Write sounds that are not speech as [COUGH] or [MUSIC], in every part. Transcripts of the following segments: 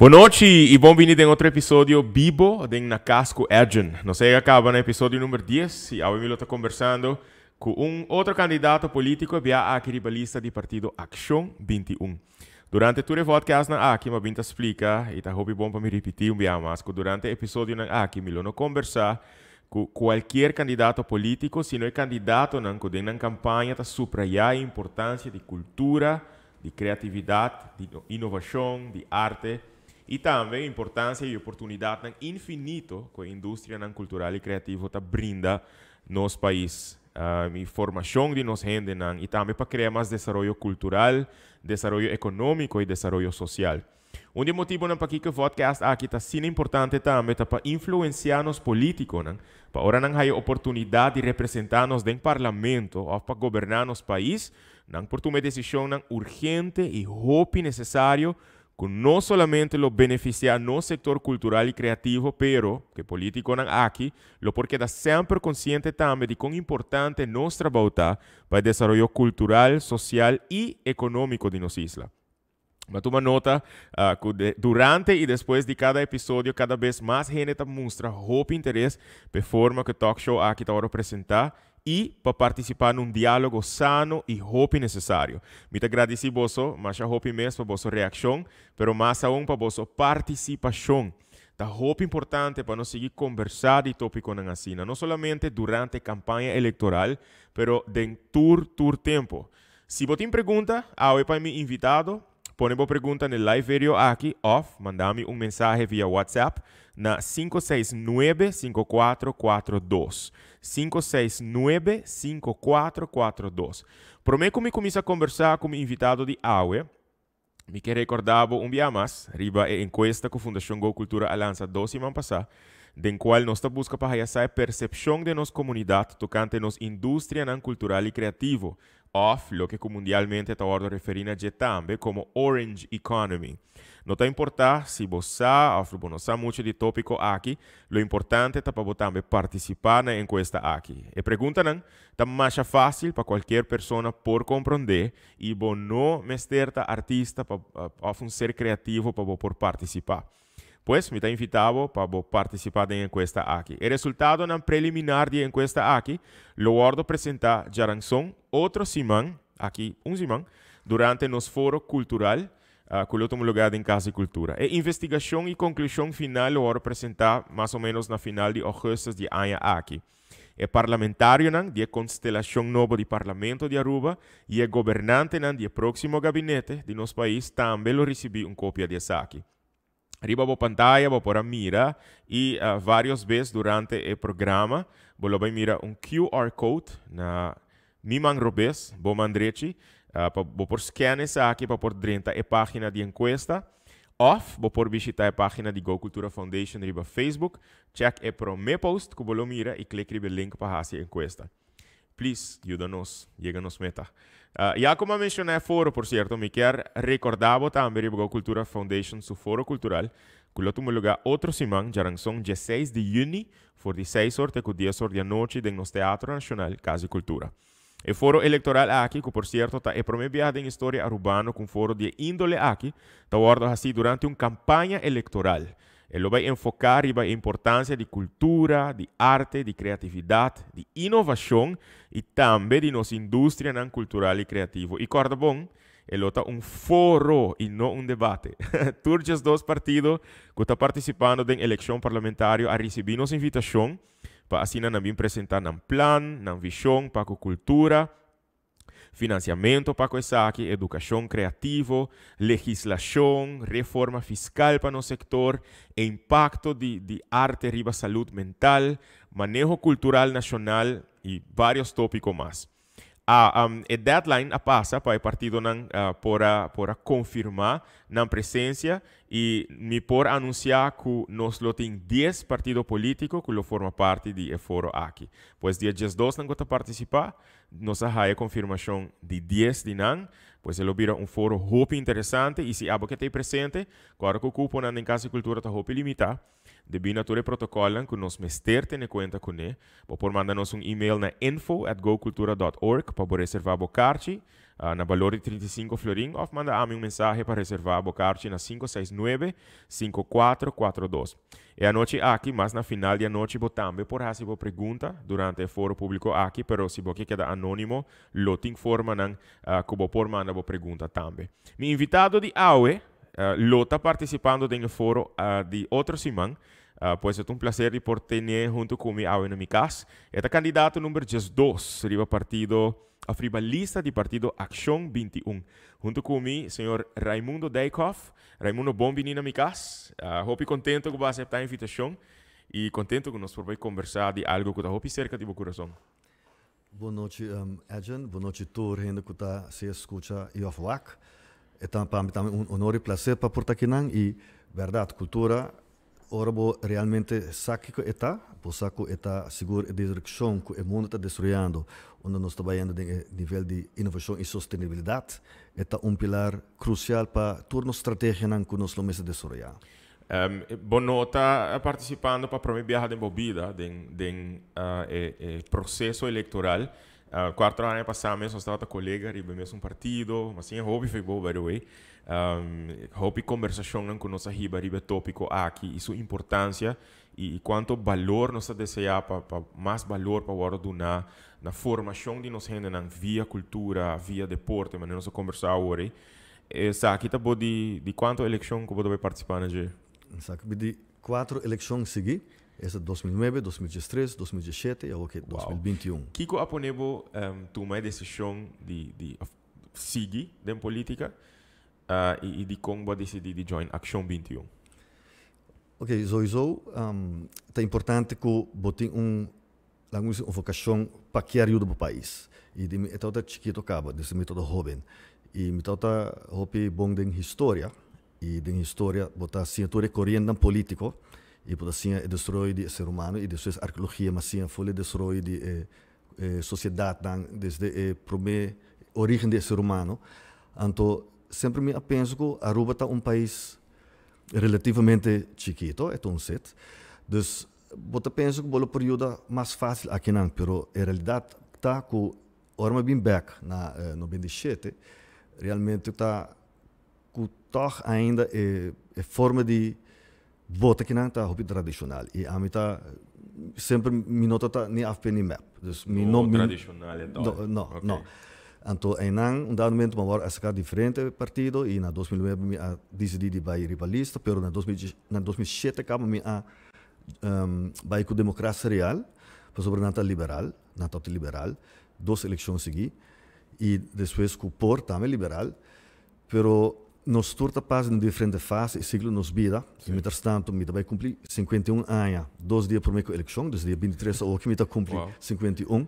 Boa noite e bem-vindo a outro episódio Bibo de Nacasco Agent. Nós acaba no episódio número 10 e hoje está conversando com um outro candidato político via aquiribalista do partido Action 21. Durante todo o podcast na aqui, mas vinta explica, e tá hobby bom para me repetir um via mas, durante o episódio aqui, me não conversar com qualquer candidato político, se não é candidato não, que na campanha está supra a importância de cultura, de criatividade, de inovação, de arte, Y la importancia y oportunidad oportunidad infinito que la industria cultural y creativa está brinda nos país. Uh, ah, e formação de nos gente y también para crear más desarrollo cultural, desarrollo económico y desarrollo social. Un motivo motivos para que o podcast aqui está sendo importante también es para influenciar nos políticos. para Para ahora não la oportunidad de representarnos en el parlamento o para gobernar nuestro país, não por tomar decisão não, urgente y hope no solamente lo beneficia no sector cultural y creativo, pero que político aquí, lo porque da siempre consciente también de cuán importante nuestra bauta para el desarrollo cultural, social y económico de nuestra isla. Me toma nota ah, durante y después de cada episodio, cada vez más gente muestra hope interés de forma que Talk Show aquí te ahora presentar e para participar num diálogo sano e hope necessário. Muito agradecido bosso, mas hope mesmo para vossa reação, pero mais aún para vossa participação. Tá hope importante para nós seguir conversar de tópico na assina, não somente durante a campanha eleitoral, pero dentro do tempo. Se você tem pergunta, ao para mim invitado, põe a pergunta no live video aqui, off, mandame um mensagem via WhatsApp na 569 5442. 569-5442. Promé que me a conversar com o invitado de AUE. Me que recordava um dia mais, riba e encuesta que a Fundação Go Cultura lança 12 semanas passa, den qual nós busca para reaçar a percepção de nossa comunidade tocante nos indústria não cultural e creativo of lo que mundialmente está ordo referindo a também como Orange Economy não Nota tá importar se você sa, não sabe muito de tópico aqui, o importante é para você participar na né, enquesta aqui. E E preguntan, né, está mais fácil para qualquer pessoa por e y não mesterta artista para uh, ser criativo para por participar. Pois me está invitado para participar da enquesta aqui. E resultado na né, preliminar de enquesta aqui, aquí lo apresentar presentar outro otro aqui um un durante nosso foro cultural uh, colheu lugar em Casa e Cultura. E investigação e conclusão final eu vou apresentar mais ou menos na final de agosto de ano aqui. É parlamentário, de constelação nova de parlamento de Aruba, e é governante, não, de próximo gabinete de nosso país, também eu recebi uma cópia de aqui. Arriba a pantalla, vou pôr a mira e uh, várias vezes durante o programa vou mirar um QR Code na minha robes, vou mandar Uh, ah, vou por aqui para por dentro a página de encuesta. Off, vou por visitar a página de Go Cultura Foundation riba Facebook. Check é pro meu post, que vou mira ah, e clique no link para fazer a encuesta. Please, ajuda-nos, chega nos meta. Uh, já como mencionei foro, por certo, me quer recordar também Go Cultura Foundation, seu foro cultural, que lá toma lugar outro já são 16 de junho, por 16 horas até 10 horas da noite, no Teatro Nacional Casa e Cultura o foro eleitoral aqui, que por certo está é primeira viagem em história urbana com foro de índole aqui, está guardado assim durante uma campanha eleitoral. Ele vai enfocar e vai importância de cultura, de arte, de criatividade, de inovação e também de nossa indústria não cultural e criativa. E corda bom, ele está um foro e não um debate. Todos os dois partidos que estão participando da eleição parlamentar a receber nossa invitação Pa nos também el plan, plan, visión vision, para la cultura, financiamiento para educación aqui, educación creativo, legislación, reforma fiscal para no sector, e impacto de, arte riba salud mental, manejo cultural nacional y varios tópicos más. a, ah, um, a deadline a passa para o partido não uh, eh, para para confirmar na presença e me por anunciar que nós lotem 10 partidos políticos que lo forma parte de foro aqui. Pois dia 12 não gota participar, nossa a confirmação de 10 de não, pois ele vira um foro hope interessante e se algo que tem presente, claro que o cupo na em casa cultura está hope limitar Debi torej protokolen, ko nos mesterite nekonta kone, bo pormanda nos un e-mail na info at gocultura.org, pa bo reservar a uh, na valor de 35 florim, ou manda a mim um mensagem para reservar bocarci na 569-5442. E a noite aqui, mas na final de a noite bo também por hasi bo pergunta durante o foro público aqui, pero se bo que queda anônimo, lo te informa nan, uh, ko bo pormanda bo pergunta também. Mi invitado de aue, uh, lo participando de um foro uh, de outro simão, Uh, ah, pois é um prazer e por ter junto comigo ao meu É o candidato número 12, riba partido, a ah, fribalista de partido Ação 21. Junto comigo, senhor Raimundo Deikoff. Raimundo, bom vindo a minha casa. Uh, hope contento que você aceitar a invitação e contento que nós podemos conversar de algo que está hope cerca de meu coração. Boa noite, um, Boa noite, todo, ainda que está se escuta e off falar. É também um honor e prazer para portar aqui e, verdade, cultura orbo realmente que está, eta, saco está, seguro de direcção que o mundo está destruindo, onde nós trabalhando em nível de inovação e sustentabilidade, está um pilar crucial para tornar a estratégia que nós estamos desenvolvendo. Um, Bonota participando para a primeira viagem de embobida, do uh, ah, eh, eh, processo eleitoral, Uh, quatro anos passados mesmo estava com colega, riba mesmo um partido, mas sim, hobby foi bom, by the way um, hopi conversação com nossa riba riba tópico aqui e sua importância e, quanto valor nós desejar para pa, mais valor para o do na na formação de nossa gente via cultura via deporte mas nós conversar hoje. essa aqui tá ehm, de de quanto eleição que você vai participar né Sabe de quatro eleições segui, essa 2009, 2013, 2017 e agora 2021. que aponebo um, tomar decisão de, de seguir na política? uh, ah, i, i di kong bo decidi join Action 21? Ok, zoi um, é importante que botem um alguns uma vocação para que ajuda o país. E de então tá chiquito acaba, desse método jovem. E então tá hopi bom den história e den história botar cientore assim, correndo político e botar assim é destrói de ser humano e depois arqueologia mas assim é foi destrói de eh, eh, sociedade né? desde a eh, primeira origem do ser humano então sempre me penso que Aruba está um país relativamente chiquito, é tão set. Então, você pensa que o período mais fácil aqui não, pero em realidade está com Orma bem back na eh, no 97, realmente está com toch ainda é, é forma de votar que não está hobby tradicional e a mim está sempre me nota tá nem nem map. Dus, mi, no, tradicional é não, não, okay. não. Então, em um dado momento, vamos a sacar diferente partido e na 2009 eu decidi de vai rivalista, pero na 2000, na 2007 acaba me a um, com democracia real, para sobre nata liberal, nata liberal, duas eleições segui e depois com o POR também liberal, pero nós turta paz em diferentes fases, e ciclo nos vida, Sim. e entretanto, me vai cumprir 51 anos, dois dias por meio eleição, dois dias 23 a 8, me cumprir wow. 51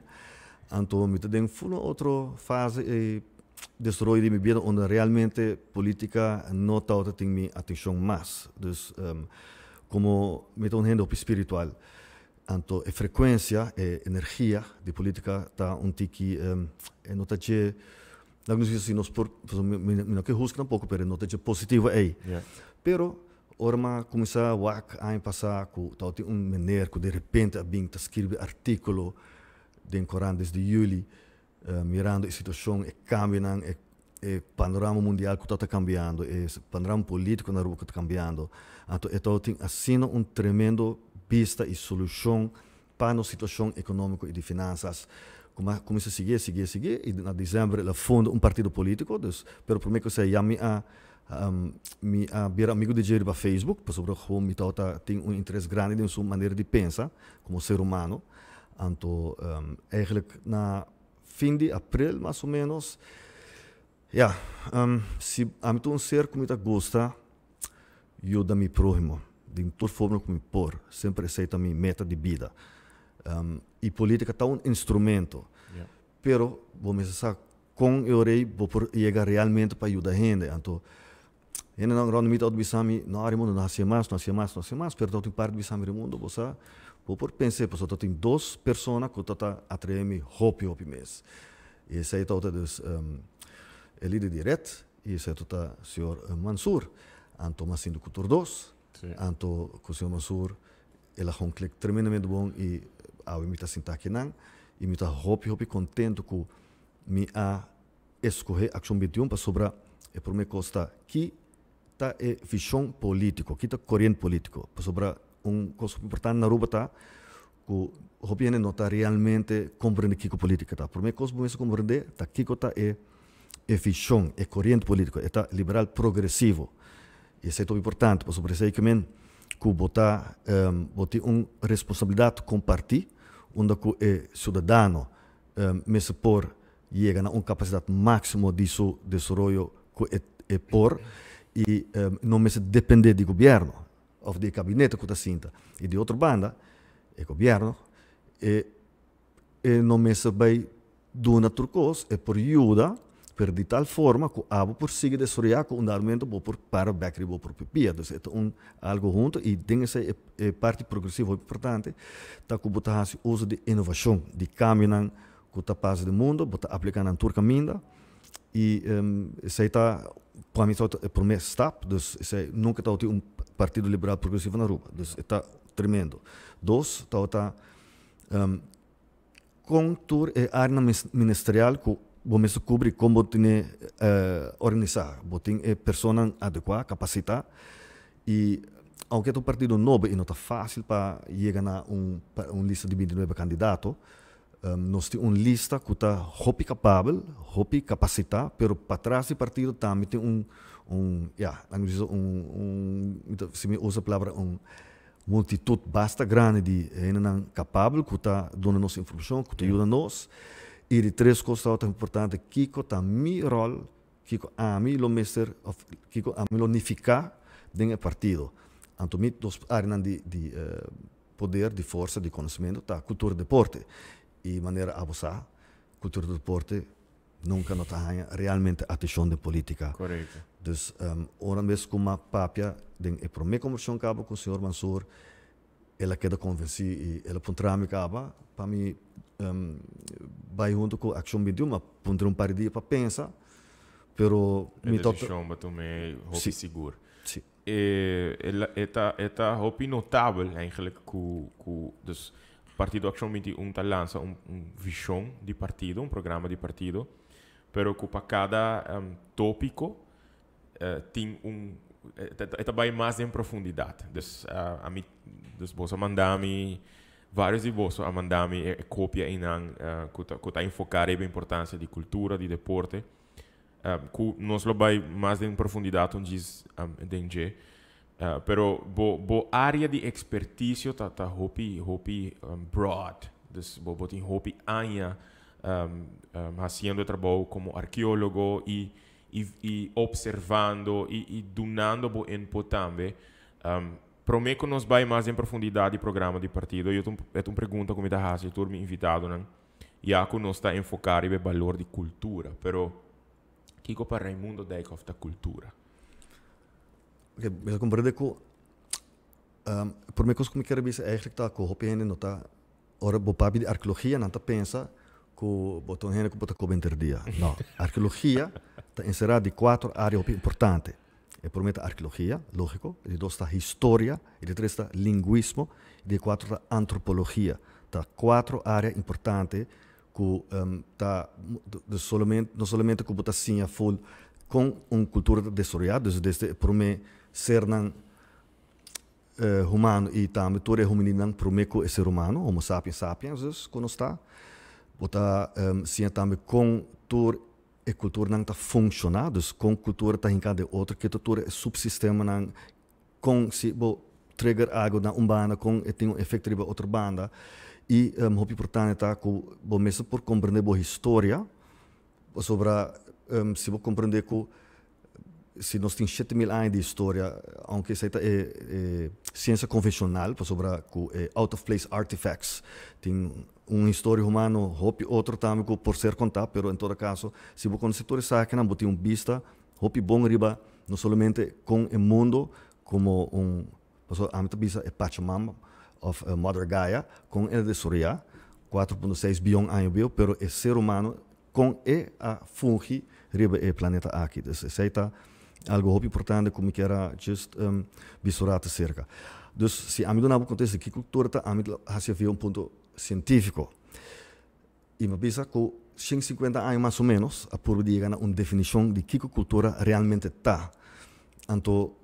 Antonio uma outra fase eh, desarrollo de minha vida onde realmente política não está tiene mi atención más. Entonces, um, como me está uniendo espiritual, tanto a frequência e eh, energia de política está um tique um, nota que não nos assim nós por não que rusca tampouco, pouco pero nota que positivo aí yeah. pero orma começar a wak a passar com tal um maneira que de repente a bing tá escreve artigo den Koran desde juli eh, mirando a situação e caminham e, o panorama mundial que está cambiando e panorama político na rua que está cambiando então, eu tenho assim um tremendo pista e solução para a situação econômica e de finanças como a seguir seguir seguir e na dezembro ela funda um partido político mas pelo primeiro que eu já me a um, me a amigo de Jerry para Facebook para sobre como me tem tota, um interesse grande em sua maneira de pensar como ser humano aantal. Um, ehm, eigenlijk na de abril, mais ou menos. Ja, um, se a mim ser como está gosta, eu da mi próximo, De toda forma como me por, sempre aceita minha meta de vida. Um, e política está um instrumento. Yeah. Pero, vou me saber com eu orei, vou por chegar realmente para ajudar a gente. Então, ainda não grande mito do Bissami, não há mundo, não há mais, não há mais, não há mais, perdão, tem parte do Bissami do mundo, você sabe? por Upor pense, posso tem duas pessoas que tá tota atreme hopi hopi mês. Tota e isso aí tá outra dos um, direto, e isso aí tá o senhor Mansur, anto masin do cultur dos, anto com o senhor Mansur, ele é um clique tremendamente bom e ao imita sinta que não, imita hopi hopi contento com me a escorrer ação 21 para sobrar e por me costa que tá é visão político, que tá corrente político, para sobrar un cosa importante na ruba tá que Robiane não está realmente compreende que política tá por meio coisa bom isso compreender tá que tá é é fichão é corrente político é tá liberal progressivo isso é tão importante por sobre isso que men que ehm, botar um, uma responsabilidade compartir onde que é eh, cidadão um, ehm, me se por chega na un capacidade máxima de seu desarrollo que é, é por e um, ehm, não me depender de governo of the gabinete Cutacinta e de outra banda, o governo, e, eh, e eh, não me sabe duna turcos e por ajuda, per de tal forma que abo por siga de soria com um argumento bo por para backri bo por pipia, então é um algo junto e tem essa parte progressiva importante, tá que botar uso de inovação, de caminhar com a paz do mundo, botar aplicar na turca minda e um, isso aí tá para mim é o primeiro step, então nunca tá um Partido Liberal Progressivo na Aruba. Está tremendo. Dois, está, está um, é e área ministerial que bom isso cubre como tem uh, organizar, botem é pessoa adequada, capacitada. e ao que é um partido novo e não está fácil para chegar a um, um lista de 29 candidatos, um, nós temos uma lista que está hopi capável, hopi capacitar, pero para trás do partido também tem um um, ja, anglo um, um, então, se me usa a palavra, um, uma atitude basta grande de eh, ainda não capável, que está dando nossa informação, que está ajudando nós. E de três coisas outras importantes, que está meu rol, que a mim lo mecer, que a mim lo unificar dentro do partido. Então, mi dos áreas de, de uh, poder, de força, de conhecimento, está cultura do deporte. E maneira abusar, cultura do deporte nunca não está realmente atenção de política. Correto. Dus um, que uma papia den e pro me cabo com o senhor Mansur, ela queda convenci e ela puntrami caba para ehm, me um, vai junto com action video, mas puntre um par dias para pensar, pero é me tota chomba também hope sí. seguro. Sí. E ela eta eta hope notável eigenlijk com com dus Partido Action 21 tá lança um, um visão de partido, um programa de partido, pero para cada um, ehm, tópico eh, tem um é, eh, também mais em profundidade. Des, eh, a, mim mi, des bolsa mandami vários de bolsa a mandami é, cópia em an que está tá enfocar a importância de cultura, de deporte. não nós lo vai mais em profundidade onde diz um, denge. Uh, pero bo, bo área de expertício tá tá hopi hopi um, broad. Des bo bo tem hopi anha um, um, fazendo trabalho como arqueólogo e e, e observando e, e donando o input também. Ehm, um, Prometo que nós vai mais em profundidade o programa de partido. Eu tenho uma pergunta que da Hasi, tu ehm, me invitado, né? E que nós está enfocar o valor de cultura, o que que para Raimundo Deikoff da cultura? eu compreendo que um, por me como que revisa eigenlijk ta ko hopene no ta ora bo papi de arqueologia não ta pensa ko boton hene ko bota ko benterdia. Não, [LAUGHS] arqueologia encerrada ehm, de quatro áreas importantes. E por meio da arqueologia, lógico, de dois está história, de três está linguismo, de quatro a antropologia. Está quatro áreas importantes que um, de solamente, não somente que botar sim a full com uma cultura desoriada, desde por meio ser não uh, eh, humano e também toda humanidade por meio que ser humano, homo sapiens sapiens, quando está, botar um, ehm, sim também com todo e cultura não está funcionando com cultura está em cada outro que cultura é subsistema não com se bo trigger algo na banda com e tem um efeito de outra banda e um, hopi portanto tá com bo mesmo por compreender boa história sobre um, se bo compreender que se nós temos 7 mil anos de história, aunque isso é, é, ciência convencional, sobre é, out of place artifacts, tem um histórico humano hopi otro por ser contado, pero en todo caso, se você conhecer con sector sacan, vos un vista hopi bom riba, não solamente con o mundo, como un, pues, a visa el é Pachamama, of uh, Mother Gaia, con el de Surya, 4.6 bilhões anos bio, pero é ser humano com e a fungi riba e é planeta aqui. desse isso é algo muito importante como que era just um, ehm, bisurata cerca. Então, se a mim não acontece que cultura, tá, a mim se vê um ponto científico. E me pisa que 150 años más o menos, a puro llegar a una definición de qué cultura realmente está. Entonces,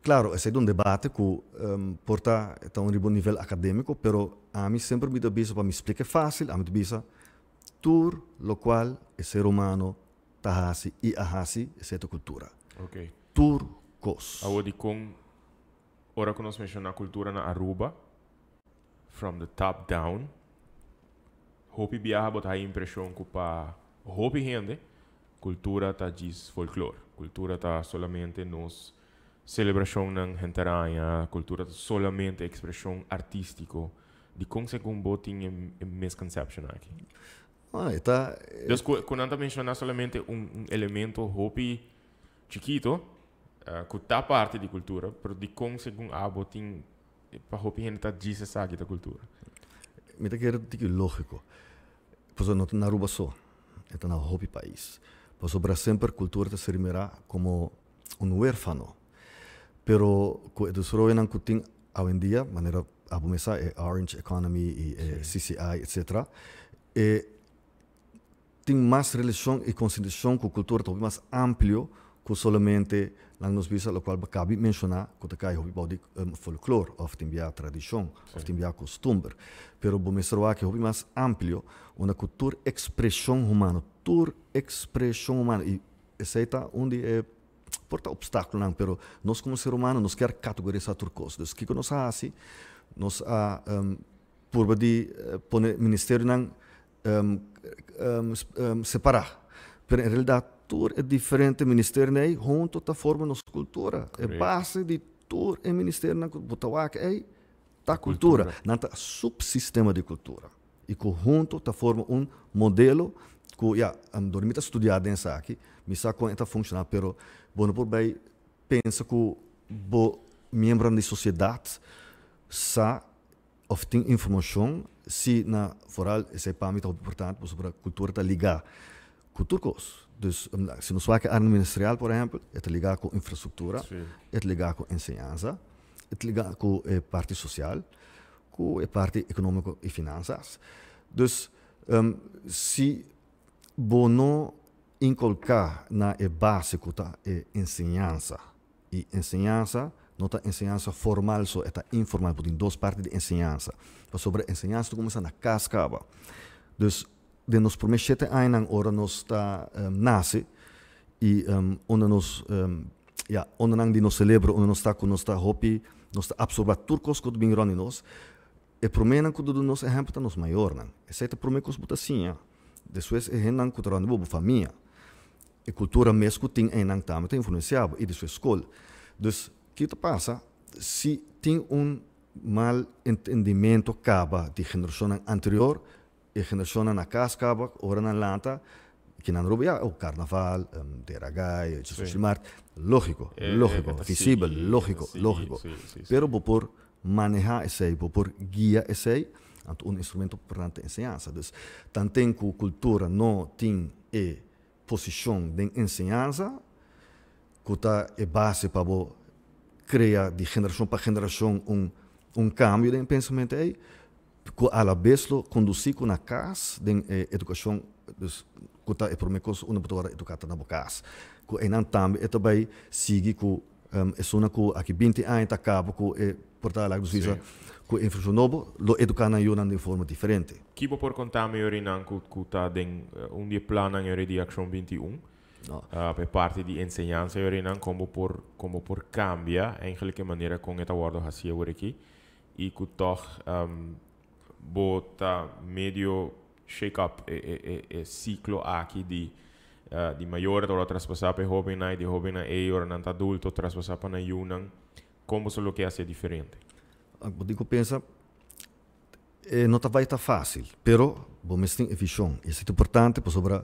claro, ese es un debate que um, porta a un buen nivel académico, pero a mí sempre me dice, para me explique fácil, a mí me dice, tour, lo cual el ser humano está así y así, es esta cultura. Ok. Turcos. Ahora, con, ahora que nos la cultura en Aruba, from the top down. Hopi viaja botar a impressão que para Hopi rende cultura tá diz folclore. Cultura tá solamente nos celebração na aranha. cultura ta tá solamente expressão artístico. De como se combatem em, em misconception aqui. Ah, está. Eh, Deus, quando mencionar somente um, um elemento Hopi chiquito, uh, que tá parte de cultura, mas de como se ah, botin pahopihin ta jisa sa kita kultura. Mita kira tiki lógico. Pues no na rubaso. Eta na hopi país. Pues obra sempre cultura ta servirá como un huérfano. Pero ku edusro enan kutin hoy en día, manera a começar é Orange Economy e é, CCI, etc. É, tem mais relação e consideração com a cultura, talvez mais amplio. ku solamente lang nos bisa lo qual bakabi mensiona ku takai hobi body um, ehm, folklor of timbia tradition of timbia costumber pero bo mesroa que hobi mas amplio una cultura expressão humana tur expressão humana e aceita onde eh, é porta obstáculo não però nós como ser humano nós quer categorizar turcos dos que nós assim nós a um, ehm, por badi eh, pone ministério não um, ehm, um, um, separar pero em realidade tur é diferente ministério nei né? junto ta tá forma nos cultura é base de tur é ministério na né? butawak é ta tá cultura, cultura. na ta tá subsistema de cultura e co junto ta forma um modelo co ya am dormita estudar densa aqui me sa com é eta funcionar pero bono por bem pensa co bo membro da sociedade sa obtém informação se na foral esse é para mim tão importante por sobre a cultura tá ligar cultura cos Dus se nós werken aan het ministeriaal, bijvoorbeeld, het ligaat met infrastructuur, het ligaat met enseñanza, het ligaat met de partij sociaal, met de parte econômica e finanças. Então, um, se não incolcar na base, que está a ensinança e ensinança não tá ensinança formal só é informal porque tem duas partes de ensinança mas sobre ensinança tu começa na cascava então de nos promešete ainda ora nos ta um, ähm, nasi i um, nos um, ja, nang di nos celebra, onde nos tako nos está hopi, nos absorve absorba turcos kod bingroni nos, e promenan kod do nos exemplo ta nos maior nang. E se ta promen kos butasinha, de sues é hen nang kod rani bobo E cultura mesco tem en nang tamet influenciado e de sua escola. Dus, que te passa se tem um mal entendimento caba de geração anterior, generación en acá, ahora en lata que en rubia. o carnaval, em, de Teragay, el eh, eh, sí. lógico, lógico, visible, lógico, lógico. Pero por manejar ese, por guiar ese, ante un instrumento para la enseñanza. Entonces, que la cultura no tiene eh, posición de enseñanza, que está en base para crear de generación para generación un, cambio de pensamiento alabeslo conduzico eh, eh, a casa den eh, ah, educação dos kuta e promecos una betora educata na bocas ku enan tambe e também sigi ku é e sona ku aqui 20 anos ta cabo ku e portar lá dos visa ku infração novo lo educar na nan de forma diferente kibo por contame ori nan ku cota den uh, un die plana in ori di action 21 No. Uh, per parte di insegnanza io rinan come por come por cambia eigenlijk in maniera con eta wardo hasia wore ki i ku toch um, bota meio shake up e, e, e ciclo aqui de uh, di eh, maior ora transpassar para jovena e di jovena e ora nanta adulto transpassar para na yunan como o que é diferente eu ah, digo pensa eh, não tá vai estar fácil pero bom mestin vision isso é importante para sobre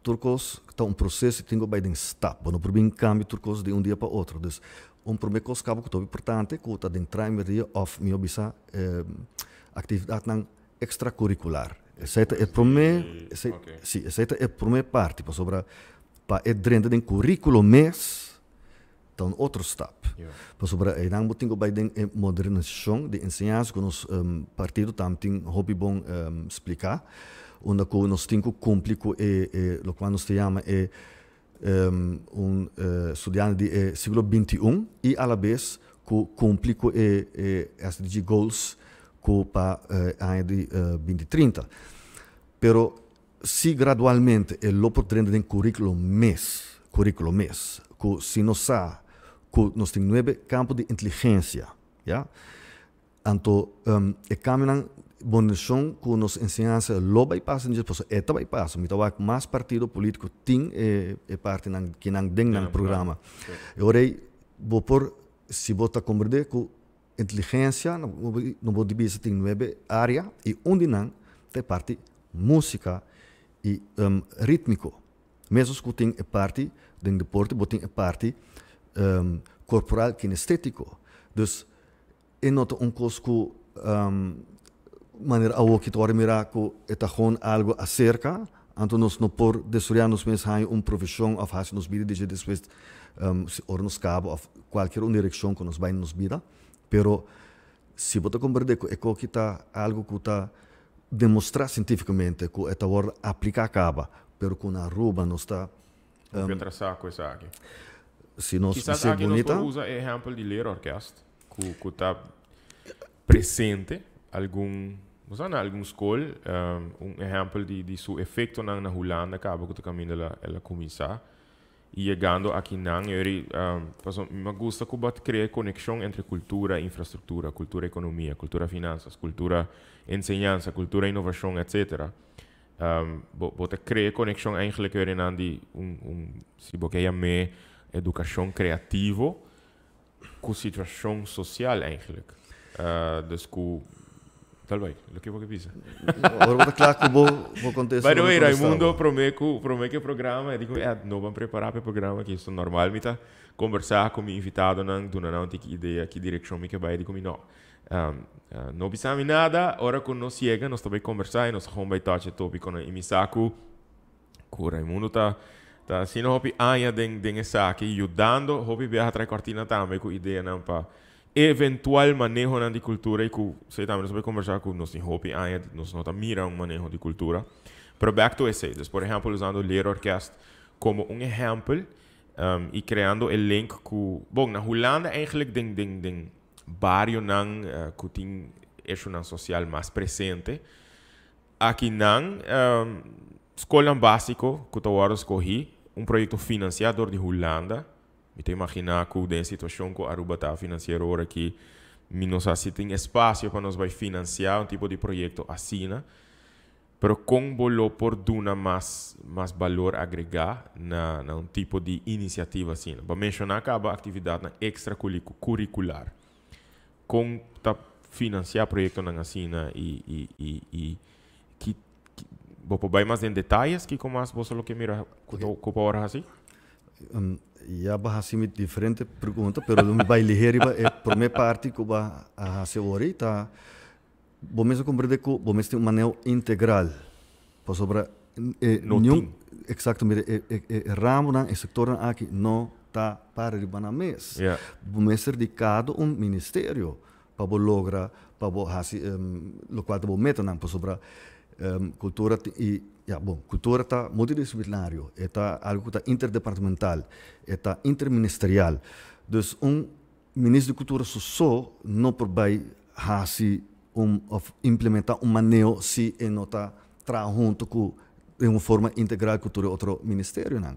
turcos está um processo que tem que Biden stop bom por mim cambio turcos de um dia para outro des um primeiro cabo que é importante que está dentro em meio off me obisa eh, activitate nan extracurricular. Aceita é por me, sim, aceita é por me parte, para sobra para é dentro do currículo mês, então outro step. Para sobra é não botinho by den modernização de ensinança que nos um, partido tam hobby bom um, explicar, onde que nos tem que complico é, é lo quando nós chama é um, um uh, estudante do é, século 21 e a la vez com complico é, é SDG goals Copa eh, anni eh, 2030. Però se gradualmente lo potremo nel curriculum MES, curriculum MES, che se non sa nos noi abbiamo nuove campi di intelligenza, ja? Anto, um, ehm, e camminano bondeção com nos ensinança lo bypass nje posso eta bypass mi tava mais partido político tem e, e parte nan que nan den nan programa eu orei vou por se bota compreender que inteligência, no, no meu divisa tem nove área e onde não tem parte música e um, rítmico. Mesmo que tem a parte do deporte, tem a parte um, corporal kinestético. Então, eu noto um cosco um, maneira ao que tu mirar que está com algo acerca, então nós não por desoriar nos mesmos há um profissão ou fazer nos vida desde depois um, se or nos cabo ou qualquer direção que nos vai nos vida. Pero se você te é comprende eco que tá é algo que está demonstrado cientificamente que esta hora aplica acaba, pero na rua não está... Um, Vou traçar com essa aqui. Se não Quizás é aqui bonita, nós usa exemplo de ler orquestra, que está presente algum Usa na alguns col, um, exemplo de, de seu efeito na, na Holanda, acaba que o caminho ela, ela começar llegando aqui Quinan, eu, faço passo, me gusta Cuba criar conexão entre cultura, infraestrutura, cultura, economia, cultura, finanças, cultura, enseñanza, cultura, inovação, etc. Um, você cria conexão, que eu um, um, se você me educação criativa com situação social, eigenlijk. Uh, dus Tal vez, lo que que pisa. Agora claro que vou, vou acontecer. Vai não ir, Raimundo, prometo, que o programa, digo, é, não vão preparar para o programa, que isso é normal, me tá conversar com o meu invitado, não, tu não tem ideia que direção me que vai, digo, não. Um, uh, ah, não pisamos nada, agora quando nos chega, nós também conversar, nós vamos vai touch tópico na imisaku, que o Raimundo tá, tá assim, não hopi, anha, den, den, essa aqui, ajudando, hopi, viaja atrás cortina também, com ideia, não, para eventual manejo na agricultura e que você também vai conversar com nós em Hopi ainda, nós mira um manejo de cultura. Pero back to essências, por exemplo, usando o Lear Orquestra como um exemplo um, e criando o link com... Bom, na Holanda, eigenlijk, den, den, den nan, que tem eixo social mais presente, aqui nan, um, escolha básico, que eu escolhi, um projeto financiador de Holanda, Mite imaginar que a situação que a Aruba está financeira ora aqui, nós assim tem espaço para nos vai financiar um tipo de projeto assim, né? Pero com bolo por duna mais mais valor agregar na, na um tipo de iniciativa assim. Para mencionar que a atividade extracurricular com tá financiar projeto na assim e e e, que, que vou pôr mais em detalhes que como as você lo que mira com okay. hora assim. Um, ya vas así mi diferente pregunta, pero [LAUGHS] eh, me vai ligeiro, é por minha parte que va a hacer ahorita, vos me comprende que vos me ter um manejo integral, por sobre eh, nenhum, exacto, mire, eh, eh, eh, ramo na, el sector na aqui não tá para de banamês. Yeah. Vos me ser dedicado um ministério para vos lograr, para vos fazer, um, lo qual vos metem na, por sobre um, ehm, cultura e ja, bom, cultura está multidisciplinário, está algo que está interdepartamental, está interministerial. Dus um ministro de cultura só não pode fazer um, implementar um manejo se ele não está junto com de uma forma integral cultura outro ministério, não.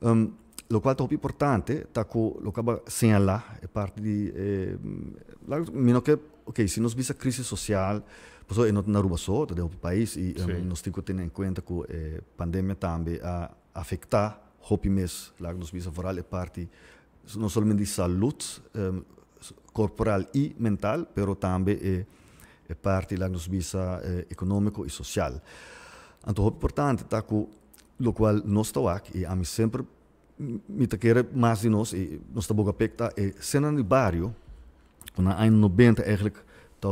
Um, ehm, lo qual é importante, tá co lo acaba lá é parte de eh, que, ok, se nos visa crise social, Pois é, na Rua só, do país, e eh, um, nós temos que ter eh, em conta que a pandemia também eh, a afetar o mês, lá nos visa foral, é parte não somente de saúde um, corporal e mental, mas também é, é parte lá nos visa é, econômico e social. Então, é importante tá, que, lo qual nós estamos aqui, e a mim sempre mm, me quer mais de nós, e nós estamos a pectar, é, sendo no barrio, na anos 90, eigenlijk,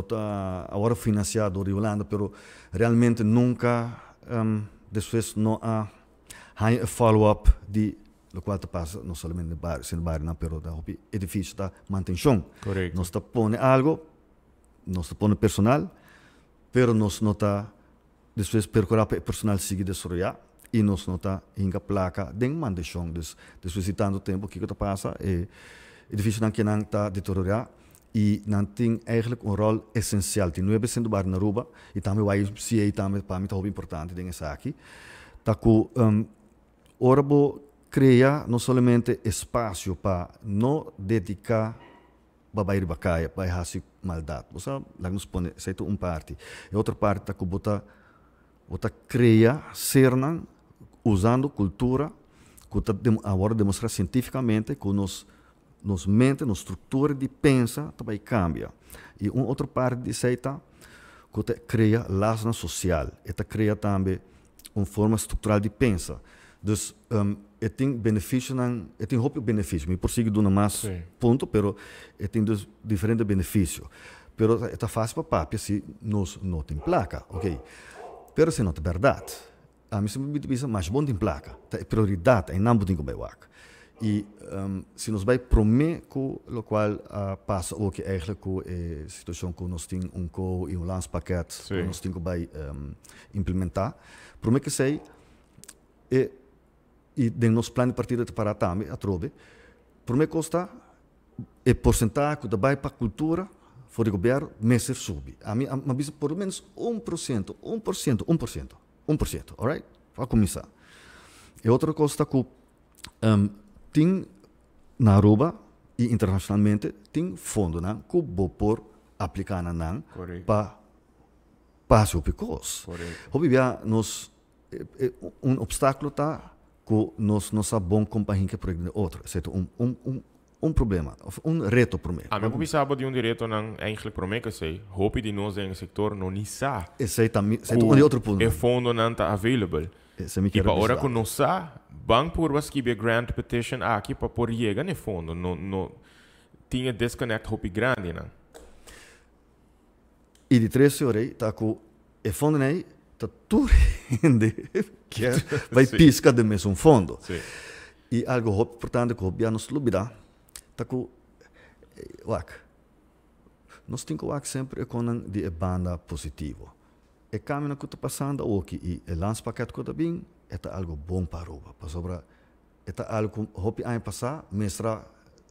está agora financiado Yolanda, pero realmente nunca um, não há há follow-up de está passando, não pasa no solamente en no, pero el edificio está mantención. Correcto. Nos te algo, nos te personal, pero nos no está después percurar personal sigue e nós não está em placa de manutenção depois de o tempo que que passando, é é edifício não que não está deteriorar e não tem realmente um rol essencial. Tem 9% bar na Ruba e também o IMCA também para mim é importante tem essa aqui. Tá com um, Orbo cria não somente espaço para não dedicar para ir bacaia, para fazer maldade. Você lá nos põe, certo, um parte. E outra parte tá com botar botar cria cernan usando cultura que agora demonstra cientificamente que nós nos mente, nos estrutura de pensa, também cambia. E um outra parte de seita, que cria laço social. E cria também uma forma estrutural de pensa. Então, um, tem benefício, nan, het tem hoop benefício. Me prossigo do mais sí. ponto, mas tem dus diferente benefício. mas é fácil para papi, se não tem placa, ok? mas se não é verdade, a mim sempre me pensa, mas bom tem placa, É prioridade, é não tem como é e um, si nos vai prome co ah, o qual uh, passa ook eigenlijk co a situação que nós tem um co e um lance pakket que nós temos que vai um, implementar prome que sei e e de nosso plano de partida te para tame a trobe prome costa e porcentagem da vai para a cultura for de governo meses subi a mim a bisa por menos 1% 1% 1% 1% alright para começar e outra coisa co um, tem na Aruba e internacionalmente tem fundo né que vou por aplicar na nan para passo picos hobibia nos um obstáculo tá que nos nossa bom companhia que projeto outro certo um um, um um problema, um reto para mim. A Ah, mas pensava de um direito não eigenlijk para mim que sei, hope de nós em sector não nisa. Esse é também, é outro ponto. É fundo não tá available. E para hora que não sa, Bangpur was skibia grant petition aqui para por chega no fundo no, no tinha disconnect hopi grande né e [LAUGHS] [LAUGHS] de três horas tá com e fundo né tá tudo que vai pisca de mesmo fundo Sim. e algo hop portanto que hopi nos lubida tá com wak nós temos que sempre com de banda positivo e caminho que está passando o que e lança pacote que está bem é algo bom para Aruba. Sobre, é algo hope ano passado mestra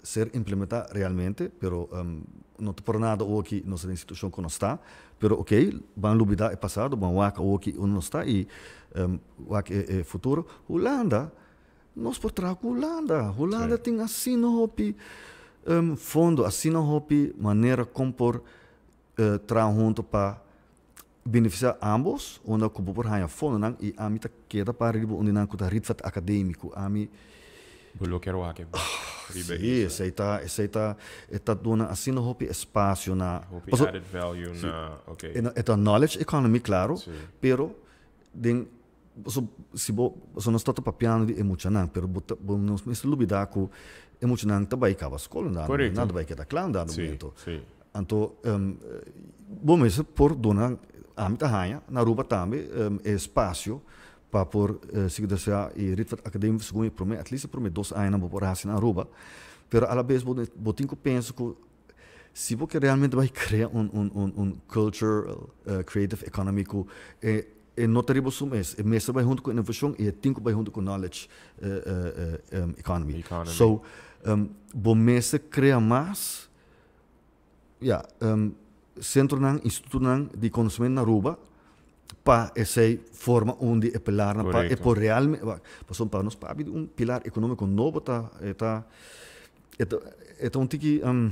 ser implementar realmente, pero um, não por nada o que nossa instituição que não está, pero ok, vão lubidar é passado, vão o que o não está e um, o que é, é futuro. Holanda, nós por trago Holanda, Holanda Sim. tem assim no hope um, fundo, assim no hope maneira compor uh, eh, junto para Beneficia ambos, onde o cubo por hanha fone, e a mim queda para ribo onde não cuta ritfat acadêmico, a Bolo quero Sim, essa dona assim no hopi espaço na. Hopi added value na, okay. É tá knowledge economy claro, si. pero den so, si bo, sono stato di emocianan, pero bota, bo, non mi si lubida ku emocianan tabai kava skolo na, na tabai keda klan da momento. Sì. Anto um, bom isso por dona Amit narupa tami espacio pa por sigdasya i ritvat akademik suguni prome at least prome dos aina bo por hasin aruba pero a la vez botin penso ko se você realmente vai criar um um um um culture uh, creative econômico é é notaribus sum es é mesmo vai junto com inovação e tem vai junto com knowledge uh, uh, um, economy. economy so um, bom mesa cria mais yeah um, Centro nan, Instituto nan de Conhecimento na Aruba, para essa forma onde é pilar na para é por realmente passou para nós para um pilar econômico novo tá tá então tem que um,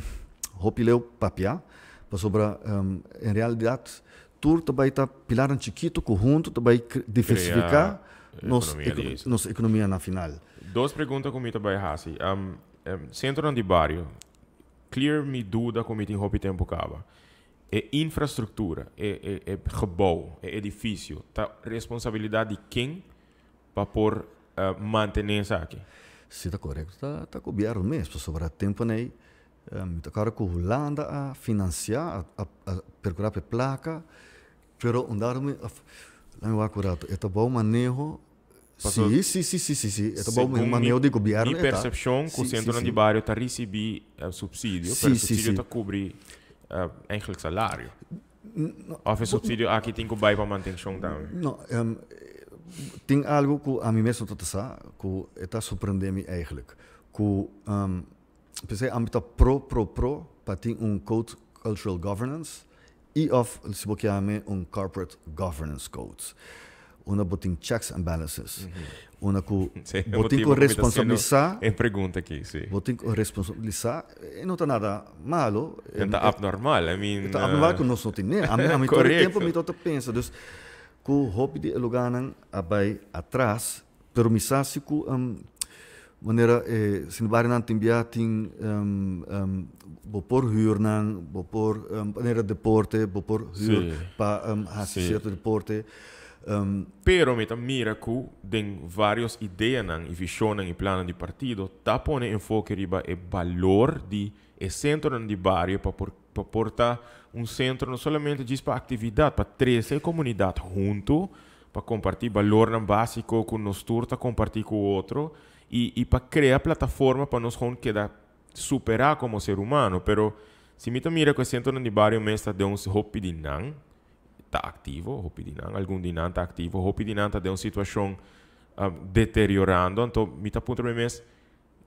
hopileu papiá, para sobre um, em realidade tudo também tá pilar um chiquito conjunto também diversificar nossa economia, nos economia na final duas perguntas comigo também rasi, um, um, centro de barrio clear me dúvida comigo em hopi tempo cava é infraestrutura, é, é, é rebol, é edifício. Tá responsabilidade de quem para pôr uh, aqui? Sim, está correto. Está tá cobiado tá, tá mesmo. Sobre tempo, né? Eh, claro que com Holanda a financiar, a, a, a procurar para placa, pero me, não é acurado. É bom manejo. Sim, sim, sim, sim, sim. É bom manejo de governo. Minha eh, tá. percepção, que o centro de bairro está recebendo subsídio, o subsídio está cobrir uh, eigenlijk salário? No, of een subsidie ah, ehm, aan je tinko bij van mijn dan? No, um, tem algo que a mim mesmo estou a pensar, que está surpreendendo-me eigenlijk. Que, um, pensei, a mim pro, pro, pro, para ter um code cultural governance e of, se boquear, um corporate governance code una botin checks and balances, uhum. una cu sí, botin responsabilizar. Em pergunta aqui, sim. Sí. Botin responsabilizar e não tá nada malo. Tá eh, abnormal, I mean. está uh... abnormal que nós não tem. A mim, a mim [LAUGHS] todo tempo me tota pensa, dus cu hobby de lugar abai atrás, pero misasi cu um, ehm, maneira eh, sin bari nan timbia tin um, ehm, um, ehm, bopor huur nan, bopor um, maneira deporte, bopor huur sí. pa um, hasi sí. certo deporte. Um, ehm, Pero meta miracle den varios idean e visionan e planan di partido ta pone en foco riba e valor di e centro di barrio pa por, pa portar um centro não somente diz para atividade, pa trazer a comunidade junto, pa compartir valor não básico com nos turta compartir com o outro e, pa para criar plataforma para nós juntos queda superar como ser humano, pero se mita mira que o centro de barrio mesta de uns hopi de nan, está activo, Hopidinan, algum Dinan está activo, Hopidinan ah, está de uma situação uh, deteriorando, então, me está ponto mas